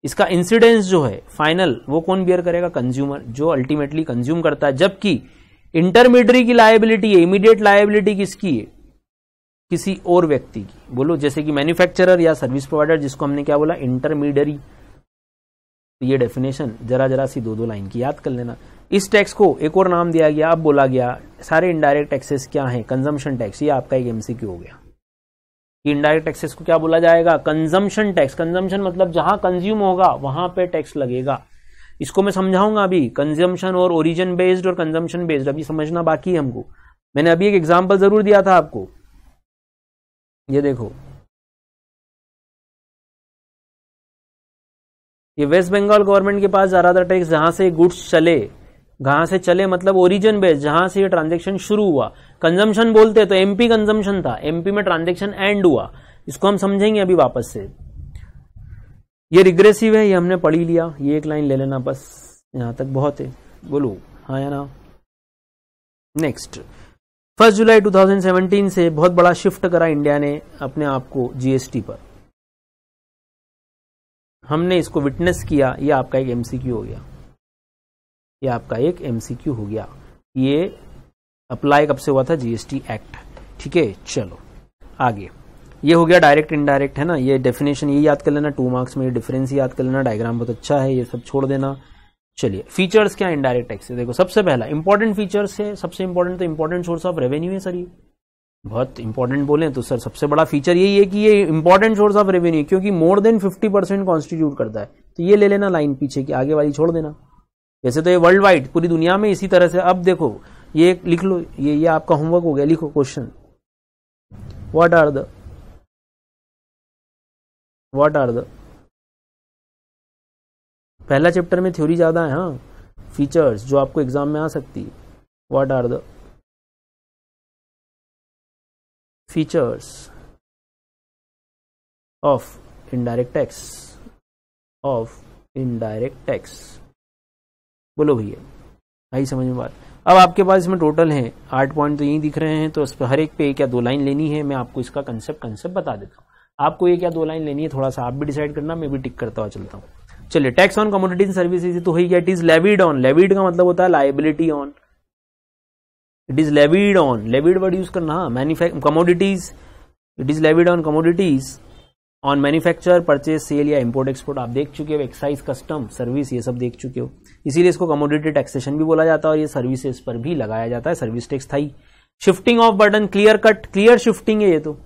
इसका इंसिडेंस जो है फाइनल वो कौन बियर करेगा कंज्यूमर जो अल्टीमेटली कंज्यूम करता है जबकि इंटरमीडियरी की लाइबिलिटी है इमीडिएट लाइबिलिटी किसकी है किसी और व्यक्ति की बोलो जैसे कि मैन्युफैक्चरर या सर्विस प्रोवाइडर जिसको हमने क्या बोला इंटरमीडियरी ये डेफिनेशन जरा जरा सी दो दो लाइन की याद कर लेना इस टैक्स को एक और नाम दिया गया अब बोला गया सारे इनडायरेक्ट टैक्सेस क्या हैं कंजम्पशन टैक्स ये आपका एक एमसीक्यू हो गया इनडायरेक्ट टैक्सेस को क्या बोला जाएगा कंजम्पशन टैक्स कंजम्पशन मतलब जहां कंज्यूम होगा वहां पे टैक्स लगेगा इसको मैं समझाऊंगा अभी कंजम्पशन और ओरिजिन बेस्ड और कंजम्पशन बेस्ड अभी समझना बाकी है हमको मैंने अभी एक एग्जाम्पल जरूर दिया था आपको ये देखो ये वेस्ट बंगाल गवर्नमेंट के पास ज्यादातर टैक्स जहां से गुड्स चले कहाँ से चले मतलब ओरिजिन बेस जहां से ये ट्रांजेक्शन शुरू हुआ कंजम्पशन बोलते तो एमपी कंजम्पशन था एमपी में ट्रांजेक्शन एंड हुआ इसको हम समझेंगे अभी वापस से ये रिग्रेसिव है ये हमने पढ़ी लिया ये एक लाइन ले लेना बस यहां तक बहुत है बोलो हाँ या ना नेक्स्ट फर्स्ट जुलाई 2017 से बहुत बड़ा शिफ्ट करा इंडिया ने अपने आप को जीएसटी पर हमने इसको विटनेस किया ये आपका एक एमसीक्यू हो गया ये आपका एक एमसीक्यू हो गया ये अप्लाई कब से हुआ था जीएसटी एक्ट ठीक है चलो आगे ये हो गया डायरेक्ट इनडायरेक्ट है ना ये डेफिनेशन ये याद कर लेना टू मार्क्स में ये डिफरेंस याद कर लेना डायग्राम बहुत अच्छा है ये सब छोड़ देना चलिए फीचर्स क्या इनडायरेक्ट टैक्स देखो सबसे पहला इंपॉर्टेंट फीचर्स है सबसे इंपॉर्टेंट तो इंपॉर्टेंट सोर्स ऑफ रेवेन्यू है सर ये बहुत इंपॉर्टेंट बोले तो सर सबसे बड़ा फीचर यही है कि ये इंपॉर्टेंट सोर्स ऑफ रेवेन्यू क्योंकि more than fifty percent constitute करता है तो ये ले लेना लाइन पीछे की आगे वाली छोड़ देना वैसे तो ये वर्ल्ड वाइड पूरी दुनिया में इसी तरह से अब देखो ये लिख लो ये ये आपका होमवर्क हो गया लिखो question what are the what are the पहला चैप्टर में थ्योरी ज़्यादा है हाँ फीचर्स जो आपको एग्जाम में आ सकती है what are the features of indirect tax of indirect tax बोलो भैया आई समझ में बात अब आपके पास इसमें टोटल है आठ पॉइंट तो यही दिख रहे हैं तो इस पर हर एक पे एक या दो लाइन लेनी है मैं आपको इसका कंसेप्ट कंसेप्ट बता देता हूँ आपको एक या दो लाइन लेनी है थोड़ा सा आप भी डिसाइड करना मैं भी टिक करता हुआ चलता हूँ चलिए टैक्स ऑन कमोडिटीज सर्विसेज तो ही it is levied on levied का मतलब होता है liability on it is levied on levied word use करना manufacture commodities it is levied on commodities on manufacture purchase sale या इंपोर्ट एक्सपोर्ट आप देख चुके हो एक्साइज कस्टम सर्विस ये सब देख चुके हो इसीलिए इसको कमोडिटी टैक्सेशन भी बोला जाता है और ये सर्विसेज पर भी लगाया जाता है सर्विस टैक्स था ही shifting of burden clear cut clear shifting है ये तो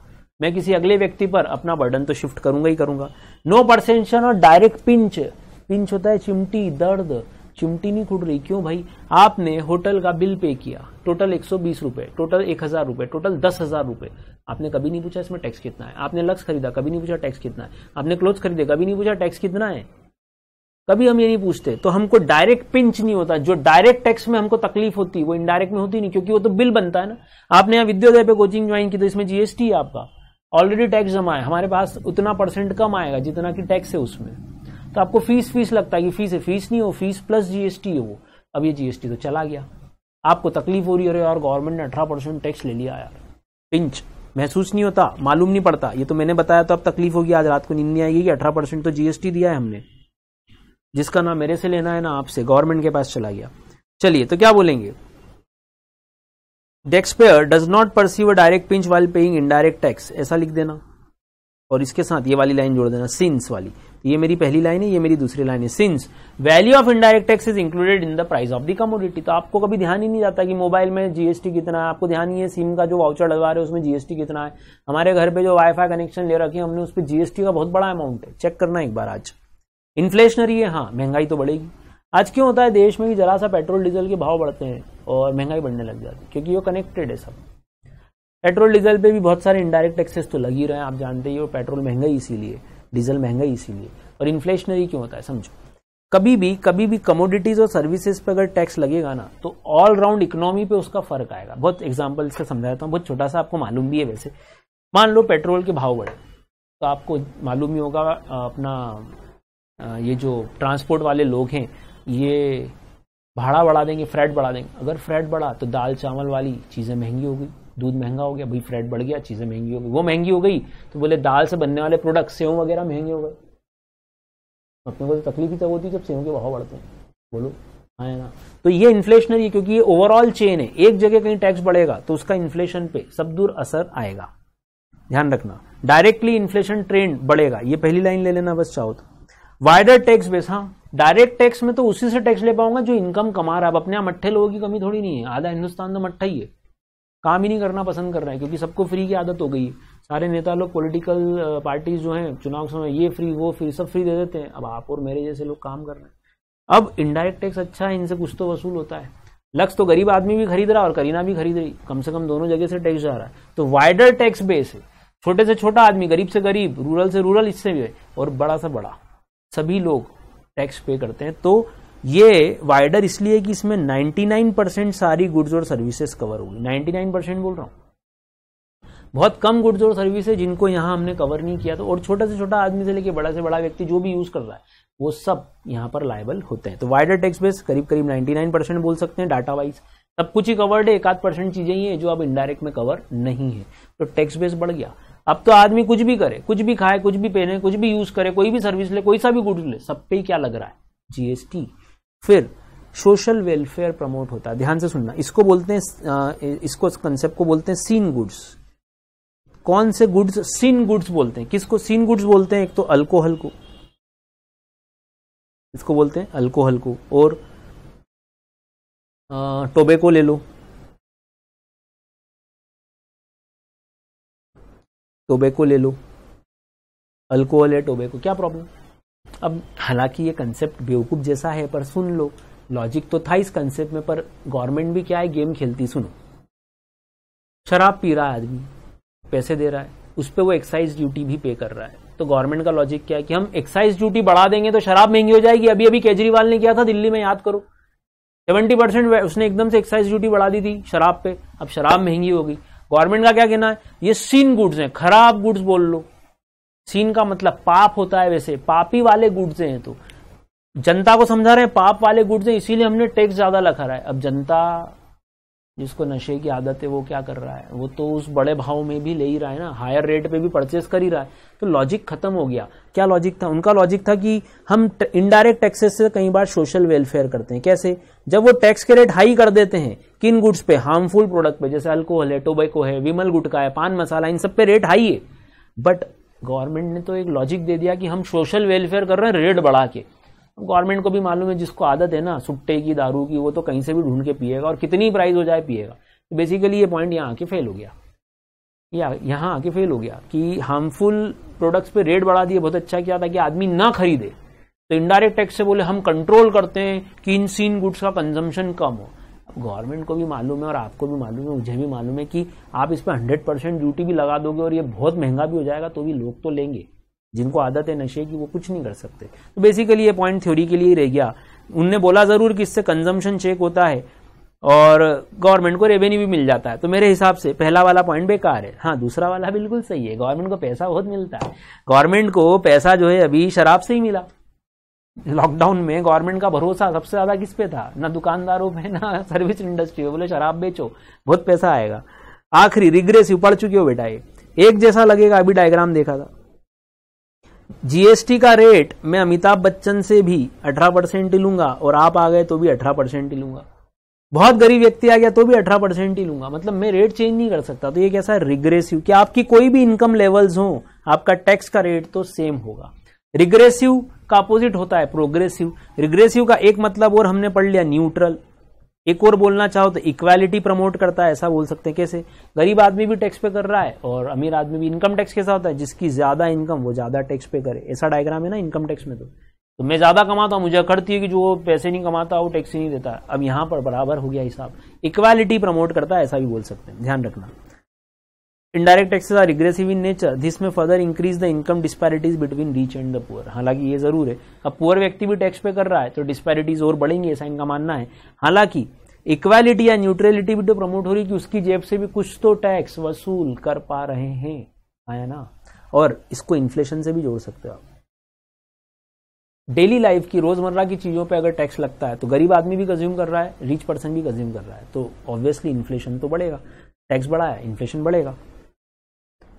मैं किसी अगले व्यक्ति पर अपना बर्डन तो शिफ्ट करूंगा ही करूंगा नो परसेंशन और डायरेक्ट पिंच पिंच होता है चिमटी दर्द चिमटी नहीं खुट रही क्यों भाई आपने होटल का बिल पे किया टोटल एक सौ बीस रुपए टोटल एक हजार रुपए टोटल दस हजार रुपए आपने कभी नहीं पूछा इसमें टैक्स कितना है आपने लक्स खरीदा कभी नहीं पूछा टैक्स कितना है आपने क्लोथ खरीदे कभी नहीं पूछा टैक्स कितना है कभी हम ये नहीं पूछते तो हमको डायरेक्ट पिंच नहीं होता जो डायरेक्ट टैक्स में हमको तकलीफ होती है वो इनडायरेक्ट में होती नहीं क्योंकि वो तो बिल बनता है ना आपने यहाँ विद्योदय पे कोचिंग ज्वाइन की तो इसमें जीएसटी है आपका ऑलरेडी टैक्स जमा है हमारे पास उतना परसेंट कम आएगा जितना कि टैक्स है उसमें तो आपको फीस फीस लगता है कि फीस है फीस नहीं हो फीस प्लस जीएसटी है वो अब ये जीएसटी तो चला गया आपको तकलीफ हो रही है और गवर्नमेंट ने अठारह परसेंट टैक्स ले लिया यार पिंच महसूस नहीं होता मालूम नहीं पड़ता ये तो मैंने बताया तो अब तकलीफ होगी आज रात को नींद नहीं आएगी कि अठारह परसेंट तो जीएसटी दिया है हमने जिसका ना मेरे से लेना है ना आपसे गवर्नमेंट के पास चला गया चलिए तो क्या बोलेंगे taxpayer does not perceive a direct pinch while paying indirect tax ऐसा लिख देना और इसके साथ ये वाली लाइन जोड़ देना सिंस वाली तो ये मेरी पहली लाइन है ये मेरी दूसरी लाइन है since value of indirect tax is included in the price of the commodity तो आपको कभी ध्यान ही नहीं जाता कि मोबाइल में जीएसटी कितना है आपको ध्यान नहीं है सिम का जो वाउचर लगवा रहे हैं उसमें जीएसटी कितना है हमारे घर पे जो वाईफाई कनेक्शन ले रखे हमने उस पर जीएसटी का बहुत बड़ा अमाउंट है चेक करना एक बार आज इन्फ्लेशनरी है हाँ महंगाई तो बढ़ेगी आज क्यों होता है देश में भी जरा सा पेट्रोल डीजल के भाव बढ़ते हैं और महंगाई बढ़ने लग जाती है क्योंकि ये कनेक्टेड है सब पेट्रोल डीजल पे भी बहुत सारे इनडायरेक्ट टैक्सेस तो लग ही रहे हैं आप जानते ही हो पेट्रोल महंगा ही इसीलिए डीजल महंगा ही इसीलिए और इन्फ्लेशनरी क्यों होता है समझो कभी भी कभी भी कमोडिटीज और सर्विसेज पे अगर टैक्स लगेगा ना तो ऑल राउंड इकोनॉमी पे उसका फर्क आएगा बहुत एग्जाम्पल इसका समझाता हूँ बहुत छोटा सा आपको मालूम भी है वैसे मान लो पेट्रोल के भाव बढ़े तो आपको मालूम ही होगा अपना ये जो ट्रांसपोर्ट वाले लोग हैं ये भाड़ा बढ़ा देंगे फ्रेट बढ़ा देंगे अगर फ्रेट बढ़ा तो दाल चावल वाली चीज़ें महंगी होगी दूध महंगा हो गया भाई फ्लैट बढ़ गया चीज़ें महंगी हो गई वो महंगी हो गई तो बोले दाल से बनने वाले प्रोडक्ट सेव वगैरह महंगे हो गए तो अपने को तो तकलीफ ही तब होती है जब सेव के भाव बढ़ते हैं बोलो है हाँ ना तो ये इन्फ्लेशनरी है क्योंकि ये ओवरऑल चेन है एक जगह कहीं टैक्स बढ़ेगा तो उसका इन्फ्लेशन पे सब दूर असर आएगा ध्यान रखना डायरेक्टली इन्फ्लेशन ट्रेंड बढ़ेगा ये पहली लाइन ले लेना बस चाहो तो वाइडर टैक्स बेस हाँ डायरेक्ट टैक्स में तो उसी से टैक्स ले पाऊंगा जो इनकम कमा रहा है अब अपने आप मट्ठे लोगों की कमी थोड़ी नहीं है आधा हिंदुस्तान तो मट्ठा ही है काम ही नहीं करना पसंद कर रहे हैं क्योंकि सबको फ्री की आदत हो गई है सारे नेता लोग पॉलिटिकल पार्टीज जो हैं चुनाव समय ये फ्री वो फ्री सब फ्री दे देते हैं अब आप और मेरे जैसे लोग काम कर रहे हैं अब इनडायरेक्ट टैक्स अच्छा है इनसे कुछ तो वसूल होता है लक्ष्य तो गरीब आदमी भी खरीद रहा और करीना भी खरीद रही कम से कम दोनों जगह से टैक्स जा रहा है तो वाइडर टैक्स बेस है छोटे से छोटा आदमी गरीब से गरीब रूरल से रूरल इससे भी है और बड़ा से बड़ा सभी लोग टैक्स पे करते हैं तो ये वाइडर इसलिए कि इसमें 99 परसेंट सारी गुड्स और सर्विसेज कवर होगी 99 परसेंट बोल रहा हूं बहुत कम गुड्स और सर्विसेज जिनको यहां हमने कवर नहीं किया तो और छोटा से छोटा आदमी से लेकर बड़ा से बड़ा व्यक्ति जो भी यूज कर रहा है वो सब यहां पर लाइबल होते हैं तो वाइडर टैक्स बेस करीब करीब 99 परसेंट बोल सकते हैं डाटा वाइज सब कुछ ही कवर्ड है एक आध परसेंट चीजें ही है जो अब इनडायरेक्ट में कवर नहीं है तो टैक्स बेस बढ़ गया अब तो आदमी कुछ भी करे कुछ भी खाए कुछ भी पहने कुछ भी यूज करे कोई भी सर्विस ले कोई सा भी गुड्स ले सब पे ही क्या लग रहा है जीएसटी फिर सोशल वेलफेयर प्रमोट होता है ध्यान से सुनना इसको बोलते हैं इसको कंसेप्ट को बोलते हैं सीन गुड्स कौन से गुड्स सीन गुड्स बोलते हैं किसको सीन गुड्स बोलते हैं एक तो अल्कोहल को इसको बोलते हैं अल्कोहल को और टोबेको ले लो टोबेको ले लो अल्कोहल या टोबेको क्या प्रॉब्लम अब हालांकि ये कंसेप्ट बेवकूफ जैसा है पर सुन लो लॉजिक तो था इस कंसेप्ट में पर गवर्नमेंट भी क्या है गेम खेलती सुनो शराब पी रहा है आदमी पैसे दे रहा है उस पर वो एक्साइज ड्यूटी भी पे कर रहा है तो गवर्नमेंट का लॉजिक क्या है कि हम एक्साइज ड्यूटी बढ़ा देंगे तो शराब महंगी हो जाएगी अभी अभी केजरीवाल ने किया था दिल्ली में याद करो सेवेंटी परसेंट उसने एकदम से एक्साइज ड्यूटी बढ़ा दी थी शराब पे अब शराब महंगी हो गई गवर्नमेंट का क्या कहना है ये सीन गुड्स हैं खराब गुड्स बोल लो सीन का मतलब पाप होता है वैसे पापी वाले गुड्स हैं तो जनता को समझा रहे हैं पाप वाले गुड्स हैं इसीलिए हमने टैक्स ज्यादा लगा रहा है अब जनता जिसको नशे की आदत है वो क्या कर रहा है वो तो उस बड़े भाव में भी ले ही रहा है ना हायर रेट पे भी परचेस कर ही रहा है तो लॉजिक खत्म हो गया क्या लॉजिक था उनका लॉजिक था कि हम इनडायरेक्ट टैक्सेस से कई बार सोशल वेलफेयर करते हैं कैसे जब वो टैक्स के रेट हाई कर देते हैं किन गुड्स पे हार्मफुल प्रोडक्ट पे जैसे अल्कोहल है टोबैको है विमल गुटका है पान मसाला इन सब पे रेट हाई है बट गवर्नमेंट ने तो एक लॉजिक दे दिया कि हम सोशल वेलफेयर कर रहे हैं रेट बढ़ा के गवर्नमेंट को भी मालूम है जिसको आदत है ना सुट्टे की दारू की वो तो कहीं से भी ढूंढ के पिएगा और कितनी प्राइस हो जाए पिएगा तो बेसिकली ये पॉइंट यहाँ आके फेल हो गया या यहाँ आके फेल हो गया कि हार्मफुल प्रोडक्ट्स पे रेट बढ़ा दिए बहुत अच्छा किया था कि आदमी ना खरीदे तो इनडायरेक्ट टैक्स से बोले हम कंट्रोल करते हैं कि इन सीन गुड्स का कंजम्पशन कम हो गवर्नमेंट को भी मालूम है और आपको भी मालूम है मुझे भी मालूम है कि आप इस पर हंड्रेड परसेंट ड्यूटी भी लगा दोगे और ये बहुत महंगा भी हो जाएगा तो भी लोग तो लेंगे जिनको आदत है नशे की वो कुछ नहीं कर सकते तो बेसिकली ये पॉइंट थ्योरी के लिए ही रह गया उनने बोला जरूर कि इससे कंजम्पशन चेक होता है और गवर्नमेंट को रेवेन्यू भी मिल जाता है तो मेरे हिसाब से पहला वाला पॉइंट बेकार है हाँ दूसरा वाला बिल्कुल सही है गवर्नमेंट को पैसा बहुत मिलता है गवर्नमेंट को पैसा जो है अभी शराब से ही मिला लॉकडाउन में गवर्नमेंट का भरोसा सबसे ज्यादा किस पे था ना दुकानदारों पे ना सर्विस इंडस्ट्री पे बोले शराब बेचो बहुत पैसा आएगा आखिरी रिग्रेसिव पढ़ चुके हो बेटा ये एक जैसा लगेगा अभी डायग्राम देखा था जीएसटी का रेट मैं अमिताभ बच्चन से भी अठारह परसेंट ही लूंगा और आप आ गए तो भी अठारह परसेंट ही लूंगा बहुत गरीब व्यक्ति आ गया तो भी अठारह परसेंट ही लूंगा मतलब मैं रेट चेंज नहीं कर सकता तो ये कैसा है रिग्रेसिव कि आपकी कोई भी इनकम लेवल्स हो आपका टैक्स का रेट तो सेम होगा रिग्रेसिव का अपोजिट होता है प्रोग्रेसिव रिग्रेसिव का एक मतलब और हमने पढ़ लिया न्यूट्रल एक और बोलना चाहो तो इक्वालिटी प्रमोट करता है ऐसा बोल सकते हैं कैसे गरीब आदमी भी टैक्स पे कर रहा है और अमीर आदमी भी इनकम टैक्स कैसा होता है जिसकी ज्यादा इनकम वो ज्यादा टैक्स पे करे ऐसा डायग्राम है ना इनकम टैक्स में तो तो मैं ज्यादा कमाता हूँ मुझे अखड़ती है कि जो पैसे नहीं कमाता वो टैक्स नहीं देता अब यहाँ पर बराबर हो गया हिसाब इक्वालिटी प्रमोट करता है ऐसा भी बोल सकते हैं ध्यान रखना indirect taxes are regressive in nature this में further increase the income disparities between rich and the poor हालांकि ये जरूर है अब पुअर व्यक्ति भी टैक्स पे कर रहा है तो डिस्पैरिटीज और बढ़ेंगी ऐसा इनका मानना है हालांकि इक्वालिटी या न्यूट्रलिटी भी तो प्रमोट हो रही कि उसकी जेब से भी कुछ तो टैक्स वसूल कर पा रहे हैं आया हाँ ना और इसको इन्फ्लेशन से भी जोड़ सकते हो आप डेली लाइफ की रोजमर्रा की चीजों पे अगर टैक्स लगता है तो गरीब आदमी भी कंज्यूम कर रहा है रिच पर्सन भी कंज्यूम कर रहा है तो ऑब्वियसली इन्फ्लेशन तो बढ़ेगा टैक्स बढ़ा है इन्फ्लेशन बढ़ेगा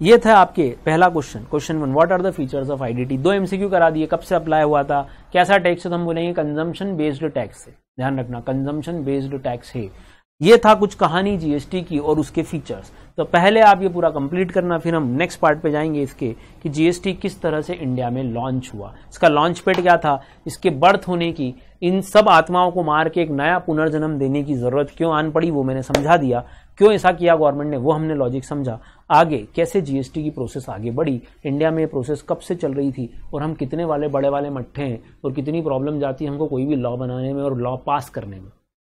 ये था आपके पहला question question one what are the features of IDT दो एमसीक्यू करा दिए कब से अप्लाई हुआ था कैसा टैक्स तो हम बोलेंगे कंजम्पशन बेस्ड टैक्स है ध्यान रखना कंजम्पशन बेस्ड टैक्स है ये था कुछ कहानी जीएसटी की और उसके फीचर्स तो पहले आप ये पूरा कंप्लीट करना फिर हम नेक्स्ट पार्ट पे जाएंगे इसके कि जीएसटी किस तरह से इंडिया में लॉन्च हुआ इसका लॉन्च पेड क्या था इसके बर्थ होने की इन सब आत्माओं को मार के एक नया पुनर्जन्म देने की जरूरत क्यों आन पड़ी वो मैंने समझा दिया क्यों ऐसा किया गवर्नमेंट ने वो हमने लॉजिक समझा आगे कैसे जीएसटी की प्रोसेस आगे बढ़ी इंडिया में ये प्रोसेस कब से चल रही थी और हम कितने वाले बड़े वाले मट्ठे हैं और कितनी प्रॉब्लम जाती है हमको कोई भी लॉ बनाने में और लॉ पास करने में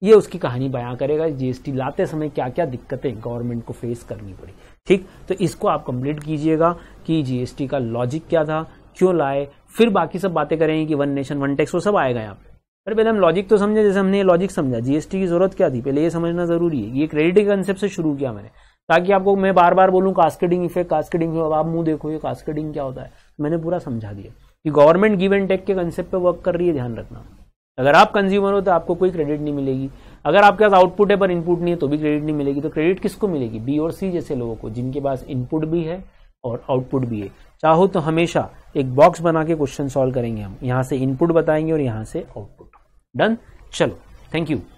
ये उसकी कहानी बयां करेगा जीएसटी लाते समय क्या क्या दिक्कतें गवर्नमेंट को फेस करनी पड़ी ठीक तो इसको आप कंप्लीट कीजिएगा कि जीएसटी का लॉजिक क्या था क्यों लाए फिर बाकी सब बातें करेंगे कि वन नेशन वन टैक्स वो सब आएगा यहाँ पे अरे पहले हम लॉजिक तो समझे जैसे हमने लॉजिक समझा जीएसटी की जरूरत क्या थी पहले ये समझना जरूरी है ये क्रेडिट के कंसेप्ट से शुरू किया मैंने ताकि आपको मैं बार बार बोलूँ कास्केडिंग इफेक्ट कास्केडिंग अब आप मुंह देखो ये कास्केडिंग क्या होता है तो मैंने पूरा समझा दिया कि गवर्नमेंट गिव एंड टेक के कंसेप्ट वर्क कर रही है ध्यान रखना अगर आप कंज्यूमर हो तो आपको कोई क्रेडिट नहीं मिलेगी अगर आपके पास आउटपुट है पर इनपुट नहीं है तो भी क्रेडिट नहीं मिलेगी तो क्रेडिट किसको मिलेगी बी और सी जैसे लोगों को जिनके पास इनपुट भी है और आउटपुट भी है चाहो तो हमेशा एक बॉक्स बना के क्वेश्चन सॉल्व करेंगे हम यहाँ से इनपुट बताएंगे और यहाँ से आउटपुट डन चलो थैंक यू